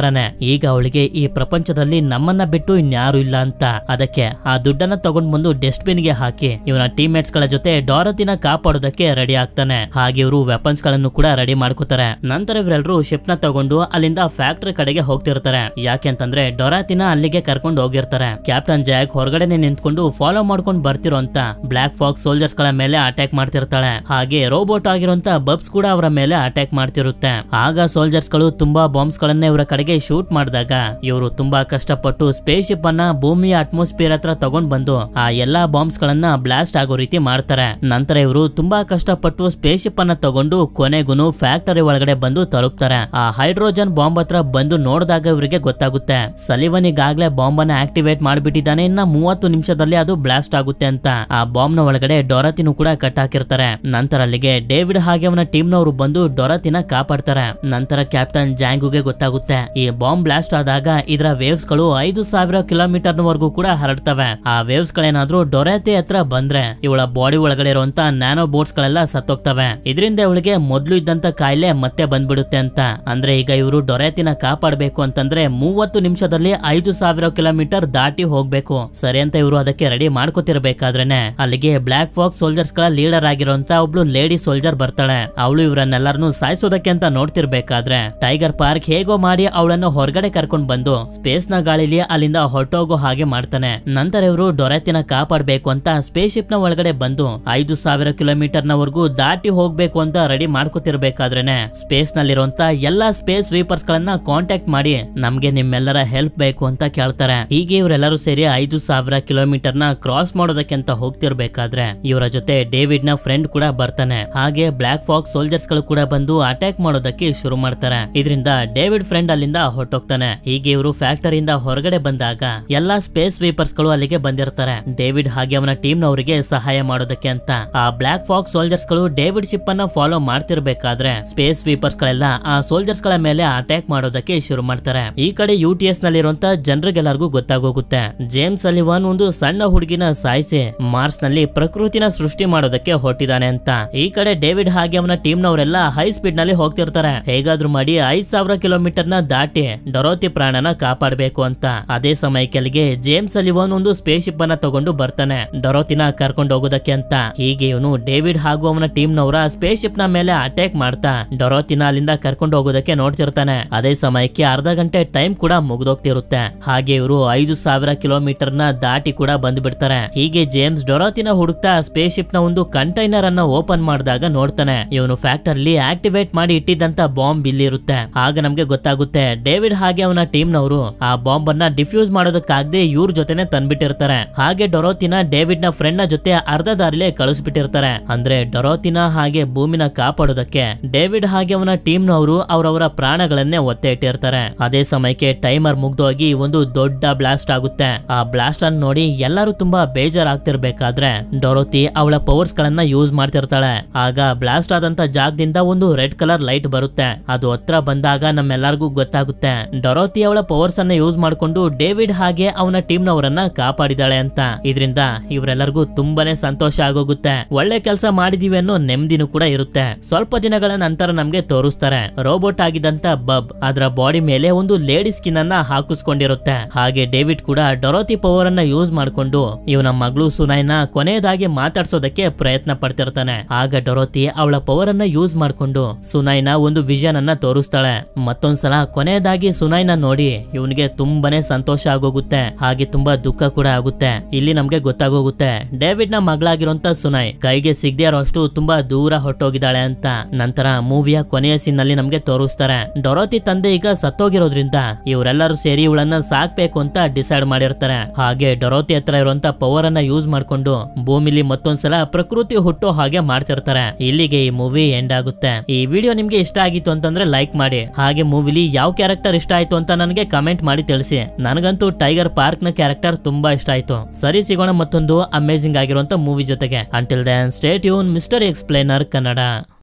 ಈಗ ಈಗ ಅವಳಿಗೆ ಈ ಪ್ರಪಂಚದಲ್ಲಿ ನಮ್ಮನ್ನ ಬಿಟ್ಟು ಇನ್ಯಾರು ಇಲ್ಲ ಅಂತ ಅದಕ್ಕೆ ಆ ದುಡ್ಡನ್ನ ತಗೊಂಡ್ ಬಂದು ಡಸ್ಟ್ಬಿನ್ ಗೆ ಹಾಕಿ ಇವನ ಟೀಮೇಟ್ಸ್ ಗಳ ಜೊತೆ ಡಾರತಿನ ಕಾಪಾಡೋದಕ್ಕೆ ರೆಡಿ ಆಗ್ತಾನೆ ಹಾಗೆ ಇವರು ವೆಪನ್ಸ್ ಗಳನ್ನು ಕೂಡ ರೆಡಿ ಮಾಡ್ಕೋತಾರೆ ನಂತರ ಇವರೆಲ್ಲರೂ ಶಿಪ್ ನ ತಗೊಂಡು ಅಲ್ಲಿಂದ ಫ್ಯಾಕ್ಟರಿ ಕಡೆಗೆ ಹೋಗ್ತಿರ್ತಾರೆ ಯಾಕೆ ಅಂತಂದ್ರೆ ಡೊರಾತಿನ ಅಲ್ಲಿಗೆ ಕರ್ಕೊಂಡು ಹೋಗಿರ್ತಾರೆ ಕ್ಯಾಪ್ಟನ್ ಜಾಗ್ ಹೊರಗಡೆನೆ ನಿಂತ್ಕೊಂಡು ಫಾಲೋ ಮಾಡ್ಕೊಂಡು ಬರ್ತಿರೋ ಅಂತ ಬ್ಲಾಕ್ ಫಾಕ್ಸ್ ಸೋಲ್ಜರ್ಸ್ ಗಳ ಮೇಲೆ ಅಟ್ಯಾಕ್ ಮಾಡ್ತಿರ್ತಾಳೆ ಹಾಗೆ ರೋಬೋಟ್ ಆಗಿರುವಂತ ಬಬ್ಸ್ ಕೂಡ ಅವರ ಮೇಲೆ ಅಟ್ಯಾಕ್ ಮಾಡ್ತಿರುತ್ತೆ ಆಗ ಸೋಲ್ಜರ್ಸ್ ಗಳು ತುಂಬಾ ಬಾಂಬ್ಸ್ ಗಳನ್ನ ಇವರ ಕಡೆಗೆ ಶೂಟ್ ಮಾಡಿದ ನೋಡಿದಾಗ ಇವರು ತುಂಬಾ ಕಷ್ಟಪಟ್ಟು ಸ್ಪೇಸ್ ಶಿಪ್ ಅನ್ನ ಭೂಮಿಯ ಅಟ್ಮಾಸ್ಫಿಯರ್ ಹತ್ರ ತಗೊಂಡ್ ಬಂದು ಆ ಎಲ್ಲಾ ಬಾಂಬ್ಸ್ ಗಳನ್ನ ಬ್ಲಾಸ್ಟ್ ಆಗೋ ರೀತಿ ಮಾಡ್ತಾರೆ ನಂತರ ಇವರು ತುಂಬಾ ಕಷ್ಟಪಟ್ಟು ಸ್ಪೇಸ್ ಶಿಪ್ ಅನ್ನ ತಗೊಂಡು ಕೊನೆಗೂ ಫ್ಯಾಕ್ಟರಿ ಒಳಗಡೆ ಬಂದು ತಲುಪ್ತಾರೆ ಆ ಹೈಡ್ರೋಜನ್ ಬಾಂಬ್ ಹತ್ರ ಬಂದು ನೋಡಿದಾಗ ಇವರಿಗೆ ಗೊತ್ತಾಗುತ್ತೆ ಸಲಿವನ್ ಈಗಾಗಲೇ ಬಾಂಬ್ ಅನ್ನ ಆಕ್ಟಿವೇಟ್ ಮಾಡಿಬಿಟ್ಟಿದ್ದಾನೆ ಇನ್ನ ಮೂವತ್ತು ನಿಮಿಷದಲ್ಲಿ ಅದು ಬ್ಲಾಸ್ಟ್ ಆಗುತ್ತೆ ಅಂತ ಆ ಬಾಂಬ್ ನ ಒಳಗಡೆ ಡೊರತಿನೂ ಕೂಡ ಕಟ್ ಹಾಕಿರ್ತಾರೆ ನಂತರ ಅಲ್ಲಿಗೆ ಡೇವಿಡ್ ಹಾಗೆ ಅವನ ಟೀಮ್ ನವರು ಬಂದು ಡೊರತಿನ ಕಾಪಾಡ್ತಾರೆ ನಂತರ ಕ್ಯಾಪ್ಟನ್ ಜಾಂಗುಗೆ ಗೊತ್ತಾಗುತ್ತೆ ಈ ಬಾಂಬ್ ಬ್ಲಾಸ್ಟ್ ಬ್ಲಾಸ್ಟ್ ಆದಾಗ ಇದರ ವೇವ್ಸ್ ಗಳು ಐದು ಸಾವಿರ ಕಿಲೋಮೀಟರ್ ವರ್ಗೂ ಕೂಡ ಹರಡ್ತವೆ ಆ ವೇವ್ಸ್ ಗಳೇನಾದ್ರೂ ಡೊರೆತೆ ಹತ್ರ ಬಂದ್ರೆ ಇವಳ ಬಾಡಿ ಒಳಗಡೆ ಇರುವಂತ ನ್ಯಾನೋ ಬೋಟ್ಸ್ ಗಳೆಲ್ಲ ಸತ್ತೋಗ್ತವೆ ಇದರಿಂದ ಇವಳಿಗೆ ಮೊದ್ಲು ಇದ್ದಂತ ಕಾಯಿಲೆ ಮತ್ತೆ ಬಂದ್ಬಿಡುತ್ತೆ ಅಂತ ಅಂದ್ರೆ ಈಗ ಇವರು ಡೊರೆತಿನ ಕಾಪಾಡಬೇಕು ಅಂತಂದ್ರೆ ಮೂವತ್ತು ನಿಮಿಷದಲ್ಲಿ ಐದು ಸಾವಿರ ಕಿಲೋಮೀಟರ್ ದಾಟಿ ಹೋಗ್ಬೇಕು ಸರಿ ಅಂತ ಇವರು ಅದಕ್ಕೆ ರೆಡಿ ಮಾಡ್ಕೋತಿರ್ಬೇಕಾದ್ರೇನೆ ಅಲ್ಲಿಗೆ ಬ್ಲಾಕ್ ಫಾಕ್ಸ್ ಸೋಲ್ಜರ್ಸ್ ಗಳ ಲೀಡರ್ ಆಗಿರುವಂತ ಒಬ್ಳು ಲೇಡಿ ಸೋಲ್ಜರ್ ಬರ್ತಾಳೆ ಅವಳು ಇವರನ್ನೆಲ್ಲರನ್ನು ಸಾಯಿಸೋದಕ್ಕೆ ಅಂತ ನೋಡ್ತಿರ್ಬೇಕಾದ್ರೆ ಟೈಗರ್ ಪಾರ್ಕ್ ಹೇಗೋ ಮಾಡಿ ಅವಳನ್ನು ಹೊರಗಡೆ ಕರ್ಕೊಂಡ್ ಬಂದು ಸ್ಪೇಸ್ ನ ಗಾಳಿಲಿ ಅಲ್ಲಿಂದ ಹೊರಟೋಗೋ ಹಾಗೆ ಮಾಡ್ತಾನೆ ನಂತರ ಇವರು ಡೊರೆತಿನ ಕಾಪಾಡ್ಬೇಕು ಅಂತ ಸ್ಪೇಸ್ ಶಿಪ್ ನ ಒಳಗಡೆ ಬಂದು ಐದು ಸಾವಿರ ಕಿಲೋಮೀಟರ್ ನವರೆಗೂ ದಾಟಿ ಹೋಗ್ಬೇಕು ಅಂತ ರೆಡಿ ಮಾಡ್ಕೋತಿರ್ಬೇಕಾದ್ರೇನೆ ಸ್ಪೇಸ್ ನಲ್ಲಿರುವಂತ ಎಲ್ಲಾ ಸ್ಪೇಸ್ ಸ್ವೀಪರ್ಸ್ ಗಳನ್ನ ಕಾಂಟ್ಯಾಕ್ಟ್ ಮಾಡಿ ನಮ್ಗೆ ನಿಮ್ಮೆಲ್ಲರ ಹೆಲ್ಪ್ ಬೇಕು ಅಂತ ಕೇಳ್ತಾರೆ ಹೀಗೆ ಇವರೆಲ್ಲರೂ ಸೇರಿ ಐದು ಸಾವಿರ ಕಿಲೋಮೀಟರ್ ನ ಕ್ರಾಸ್ ಮಾಡೋದಕ್ಕೆ ಅಂತ ಹೋಗ್ತಿರ್ಬೇಕಾದ್ರೆ ಇವರ ಜೊತೆ ಡೇವಿಡ್ ನ ಫ್ರೆಂಡ್ ಕೂಡ ಬರ್ತಾನೆ ಹಾಗೆ ಬ್ಲಾಕ್ ಫಾಕ್ಸ್ ಸೋಲ್ಜರ್ಸ್ ಗಳು ಕೂಡ ಬಂದು ಅಟ್ಯಾಕ್ ಮಾಡೋದಕ್ಕೆ ಶುರು ಮಾಡ್ತಾರೆ ಇದರಿಂದ ಡೇವಿಡ್ ಫ್ರೆಂಡ್ ಅಲ್ಲಿಂದ ಹೊಟ್ಟೋಗ್ತಾನೆ ಹೀಗೆ ಇವರು ಫ್ಯಾಕ್ಟರಿಯಿಂದ ಹೊರಗಡೆ ಬಂದಾಗ ಎಲ್ಲಾ ಸ್ಪೇಸ್ ವೀಪರ್ಸ್ ಗಳು ಅಲ್ಲಿಗೆ ಬಂದಿರ್ತಾರೆ ಡೇವಿಡ್ ಹಾಗೆ ಅವನ ಟೀಮ್ ನವರಿಗೆ ಸಹಾಯ ಮಾಡೋದಕ್ಕೆ ಅಂತ ಆ ಬ್ಲಾಕ್ ಫಾಕ್ಸ್ ಸೋಲ್ಜರ್ಸ್ ಗಳು ಡೇವಿಡ್ ಶಿಪ್ ಅನ್ನ ಫಾಲೋ ಮಾಡ್ತಿರ್ಬೇಕಾದ್ರೆ ಸ್ಪೇಸ್ ವೀಪರ್ಸ್ ಗಳೆಲ್ಲ ಆ ಸೋಲ್ಜರ್ಸ್ ಗಳ ಮೇಲೆ ಅಟ್ಯಾಕ್ ಮಾಡೋದಕ್ಕೆ ಶುರು ಮಾಡ್ತಾರೆ ಈ ಕಡೆ ಯು ಟಿ ಎಸ್ ನಲ್ಲಿರುವಂತ ಜನರಿಗೆಲ್ಲರಿಗೂ ಗೊತ್ತಾಗೋಗುತ್ತೆ ಜೇಮ್ಸ್ ಅಲಿವಾನ್ ಒಂದು ಸಣ್ಣ ಹುಡುಗಿನ ಸಾಯಿಸಿ ಮಾರ್ಸ್ ನಲ್ಲಿ ಪ್ರಕೃತಿನ ಸೃಷ್ಟಿ ಮಾಡೋದಕ್ಕೆ ಹೊರಟಿದ್ದಾನೆ ಅಂತ ಈ ಕಡೆ ಡೇವಿಡ್ ಹಾಗೆ ಅವನ ಟೀಮ್ ನವರೆಲ್ಲ ಹೈ ಸ್ಪೀಡ್ ನಲ್ಲಿ ಹೋಗ್ತಿರ್ತಾರೆ ಹೇಗಾದ್ರೂ ಮಾಡಿ ಐದ್ ಸಾವಿರ ಕಿಲೋಮೀಟರ್ ನ ದಾಟಿ ಡೊರೋ ಗೆಳತಿ ಪ್ರಾಣನ ಕಾಪಾಡಬೇಕು ಅಂತ ಅದೇ ಸಮಯಕ್ಕೆ ಅಲ್ಲಿಗೆ ಜೇಮ್ಸ್ ಅಲಿವನ್ ಒಂದು ಸ್ಪೇಸ್ ಶಿಪ್ ಅನ್ನ ತಗೊಂಡು ಬರ್ತಾನೆ ಡೊರೋತಿನ ಕರ್ಕೊಂಡು ಹೋಗೋದಕ್ಕೆ ಅಂತ ಹೀಗೆ ಇವನು ಡೇವಿಡ್ ಹಾಗೂ ಅವನ ಟೀಮ್ ನವರ ಸ್ಪೇಸ್ ಶಿಪ್ ನ ಮೇಲೆ ಅಟ್ಯಾಕ್ ಮಾಡ್ತಾ ಡೊರೋತಿನ ಅಲ್ಲಿಂದ ಕರ್ಕೊಂಡು ಹೋಗೋದಕ್ಕೆ ನೋಡ್ತಿರ್ತಾನೆ ಅದೇ ಸಮಯಕ್ಕೆ ಅರ್ಧ ಗಂಟೆ ಟೈಮ್ ಕೂಡ ಮುಗ್ದೋಗ್ತಿರುತ್ತೆ ಹಾಗೆ ಇವರು ಐದು ಸಾವಿರ ಕಿಲೋಮೀಟರ್ ನ ದಾಟಿ ಕೂಡ ಬಂದ್ಬಿಡ್ತಾರೆ ಹೀಗೆ ಜೇಮ್ಸ್ ಡೊರೋತಿನ ಹುಡುಕ್ತಾ ಸ್ಪೇಸ್ ಶಿಪ್ ನ ಒಂದು ಕಂಟೈನರ್ ಅನ್ನ ಓಪನ್ ಮಾಡಿದಾಗ ನೋಡ್ತಾನೆ ಇವನು ಫ್ಯಾಕ್ಟರ್ಲಿ ಆಕ್ಟಿವೇಟ್ ಮಾಡಿ ಇಟ್ಟಿದ್ದಂತ ಬಾಂಬ್ ಬಿಲ್ ಇರುತ್ತೆ ಆಗ ನಮ್ಗೆ ಗೊತ್ತಾಗುತ್ತೆ ಡೇವಿಡ್ ಹಾಗೆ ಹಾಗೆ ಅವನ ನವರು ಆ ಬಾಂಬ್ ಅನ್ನ ಡಿಫ್ಯೂಸ್ ಮಾಡೋದಕ್ಕಾಗದೆ ಇವ್ರ ಜೊತೆನೆ ತಂದ್ಬಿಟ್ಟಿರ್ತಾರೆ ಹಾಗೆ ಡೊರೋತಿನ ಡೇವಿಡ್ ನ ಫ್ರೆಂಡ್ ನ ಜೊತೆ ಅರ್ಧ ದಾರಿಲೆ ಕಳಿಸ್ಬಿಟ್ಟಿರ್ತಾರೆ ಅಂದ್ರೆ ಡೊರೋತಿನ ಹಾಗೆ ಭೂಮಿನ ಕಾಪಾಡೋದಕ್ಕೆ ಡೇವಿಡ್ ಹಾಗೆ ಅವನ ಟೀಮ್ ನವರು ಅವರವರ ಪ್ರಾಣಗಳನ್ನೇ ಒತ್ತೆ ಇಟ್ಟಿರ್ತಾರೆ ಅದೇ ಸಮಯಕ್ಕೆ ಟೈಮರ್ ಮುಗ್ದೋಗಿ ಒಂದು ದೊಡ್ಡ ಬ್ಲಾಸ್ಟ್ ಆಗುತ್ತೆ ಆ ಬ್ಲಾಸ್ಟ್ ಅನ್ನು ನೋಡಿ ಎಲ್ಲರೂ ತುಂಬಾ ಬೇಜಾರ್ ಆಗ್ತಿರ್ಬೇಕಾದ್ರೆ ಡೊರೋತಿ ಅವಳ ಪವರ್ಸ್ ಗಳನ್ನ ಯೂಸ್ ಮಾಡ್ತಿರ್ತಾಳೆ ಆಗ ಬ್ಲಾಸ್ಟ್ ಆದಂತ ಜಾಗದಿಂದ ಒಂದು ರೆಡ್ ಕಲರ್ ಲೈಟ್ ಬರುತ್ತೆ ಅದು ಹತ್ರ ಬಂದಾಗ ನಮ್ಮೆಲ್ಲರಿಗೂ ಗೊತ್ತಾಗುತ್ತೆ ಡೊರೋತಿ ಅವಳ ಪವರ್ಸ್ ಅನ್ನ ಯೂಸ್ ಮಾಡಿಕೊಂಡು ಡೇವಿಡ್ ಹಾಗೆ ಅವನ ಟೀಮ್ ನವರನ್ನ ಕಾಪಾಡಿದಾಳೆ ಅಂತ ಇದರಿಂದ ಇವರೆಲ್ಲರಿಗೂ ತುಂಬಾನೇ ಸಂತೋಷ ಆಗೋಗುತ್ತೆ ಒಳ್ಳೆ ಕೆಲಸ ಮಾಡಿದೀವಿ ಅನ್ನೋ ನೆಮ್ಮದಿನೂ ಕೂಡ ಇರುತ್ತೆ ಸ್ವಲ್ಪ ದಿನಗಳ ನಂತರ ನಮ್ಗೆ ತೋರಿಸ್ತಾರೆ ರೋಬೋಟ್ ಆಗಿದಂತ ಬಬ್ ಅದರ ಬಾಡಿ ಮೇಲೆ ಒಂದು ಲೇಡಿ ಸ್ಕಿನ್ ಅನ್ನ ಹಾಕಿಸ್ಕೊಂಡಿರುತ್ತೆ ಹಾಗೆ ಡೇವಿಡ್ ಕೂಡ ಡೊರೋತಿ ಪವರ್ ಅನ್ನ ಯೂಸ್ ಮಾಡಿಕೊಂಡು ಇವನ ಮಗಳು ಸುನಾಯ್ನ ಕೊನೆಯದಾಗಿ ಮಾತಾಡ್ಸೋದಕ್ಕೆ ಪ್ರಯತ್ನ ಪಡ್ತಿರ್ತಾನೆ ಆಗ ಡೊರೋತಿ ಅವಳ ಪವರ್ ಅನ್ನ ಯೂಸ್ ಮಾಡಿಕೊಂಡು ಸುನೈನಾ ಒಂದು ವಿಷನ್ ಅನ್ನ ತೋರಿಸ್ತಾಳೆ ಮತ್ತೊಂದ್ಸಲ ಕೊನೆಯದಾಗಿ ಸುನ ಸುನೈನ ನೋಡಿ ಇವನಿಗೆ ತುಂಬಾನೇ ಸಂತೋಷ ಆಗೋಗುತ್ತೆ ಹಾಗೆ ತುಂಬಾ ದುಃಖ ಕೂಡ ಆಗುತ್ತೆ ಇಲ್ಲಿ ನಮ್ಗೆ ಗೊತ್ತಾಗೋಗುತ್ತೆ ಡೇವಿಡ್ ನ ಮಗಳಾಗಿರುವಂತ ಸುನಾಯ್ ಕೈಗೆ ಸಿಗದೆ ಅಷ್ಟು ತುಂಬಾ ದೂರ ಹೊಟ್ಟೋಗಿದ್ದಾಳೆ ಅಂತ ನಂತರ ಮೂವಿಯ ಕೊನೆಯ ಸೀನ್ ನಲ್ಲಿ ನಮ್ಗೆ ತೋರಿಸ್ತಾರೆ ಡೊರೋತಿ ತಂದೆ ಈಗ ಸತ್ತೋಗಿರೋದ್ರಿಂದ ಇವರೆಲ್ಲರೂ ಸೇರಿ ಇವಳನ್ನ ಸಾಕ್ಬೇಕು ಅಂತ ಡಿಸೈಡ್ ಮಾಡಿರ್ತಾರೆ ಹಾಗೆ ಡೊರೋತಿ ಹತ್ರ ಇರುವಂತ ಪವರ್ ಅನ್ನ ಯೂಸ್ ಮಾಡ್ಕೊಂಡು ಭೂಮಿಲಿ ಮತ್ತೊಂದ್ಸಲ ಪ್ರಕೃತಿ ಹುಟ್ಟು ಹಾಗೆ ಮಾಡ್ತಿರ್ತಾರೆ ಇಲ್ಲಿಗೆ ಈ ಮೂವಿ ಎಂಡ್ ಆಗುತ್ತೆ ಈ ವಿಡಿಯೋ ನಿಮ್ಗೆ ಇಷ್ಟ ಆಗಿತ್ತು ಅಂತಂದ್ರೆ ಲೈಕ್ ಮಾಡಿ ಹಾಗೆ ಮೂವಿಲಿ ಯಾವ ಕ್ಯಾರೆಕ್ಟರ್ ಇಷ್ಟ ಆಯ್ತು ಅಂತ ನನಗೆ ಕಮೆಂಟ್ ಮಾಡಿ ತಿಳಿಸಿ ನನಗಂತೂ ಟೈಗರ್ ಪಾರ್ಕ್ ನ ಕ್ಯಾರೆಕ್ಟರ್ ತುಂಬಾ ಇಷ್ಟ ಆಯ್ತು ಸರಿ ಸಿಗೋಣ ಮತ್ತೊಂದು ಅಮೇಸಿಂಗ್ ಆಗಿರುವಂತ ಮೂವಿ ಜೊತೆಗೆ ಅಂಟಿಲ್ ದನ್ ಸ್ಟೇಟ್ ಯೂನ್ ಮಿಸ್ಟರ್ ಎಕ್ಸ್ಪ್ಲೇನರ್ ಕನ್ನಡ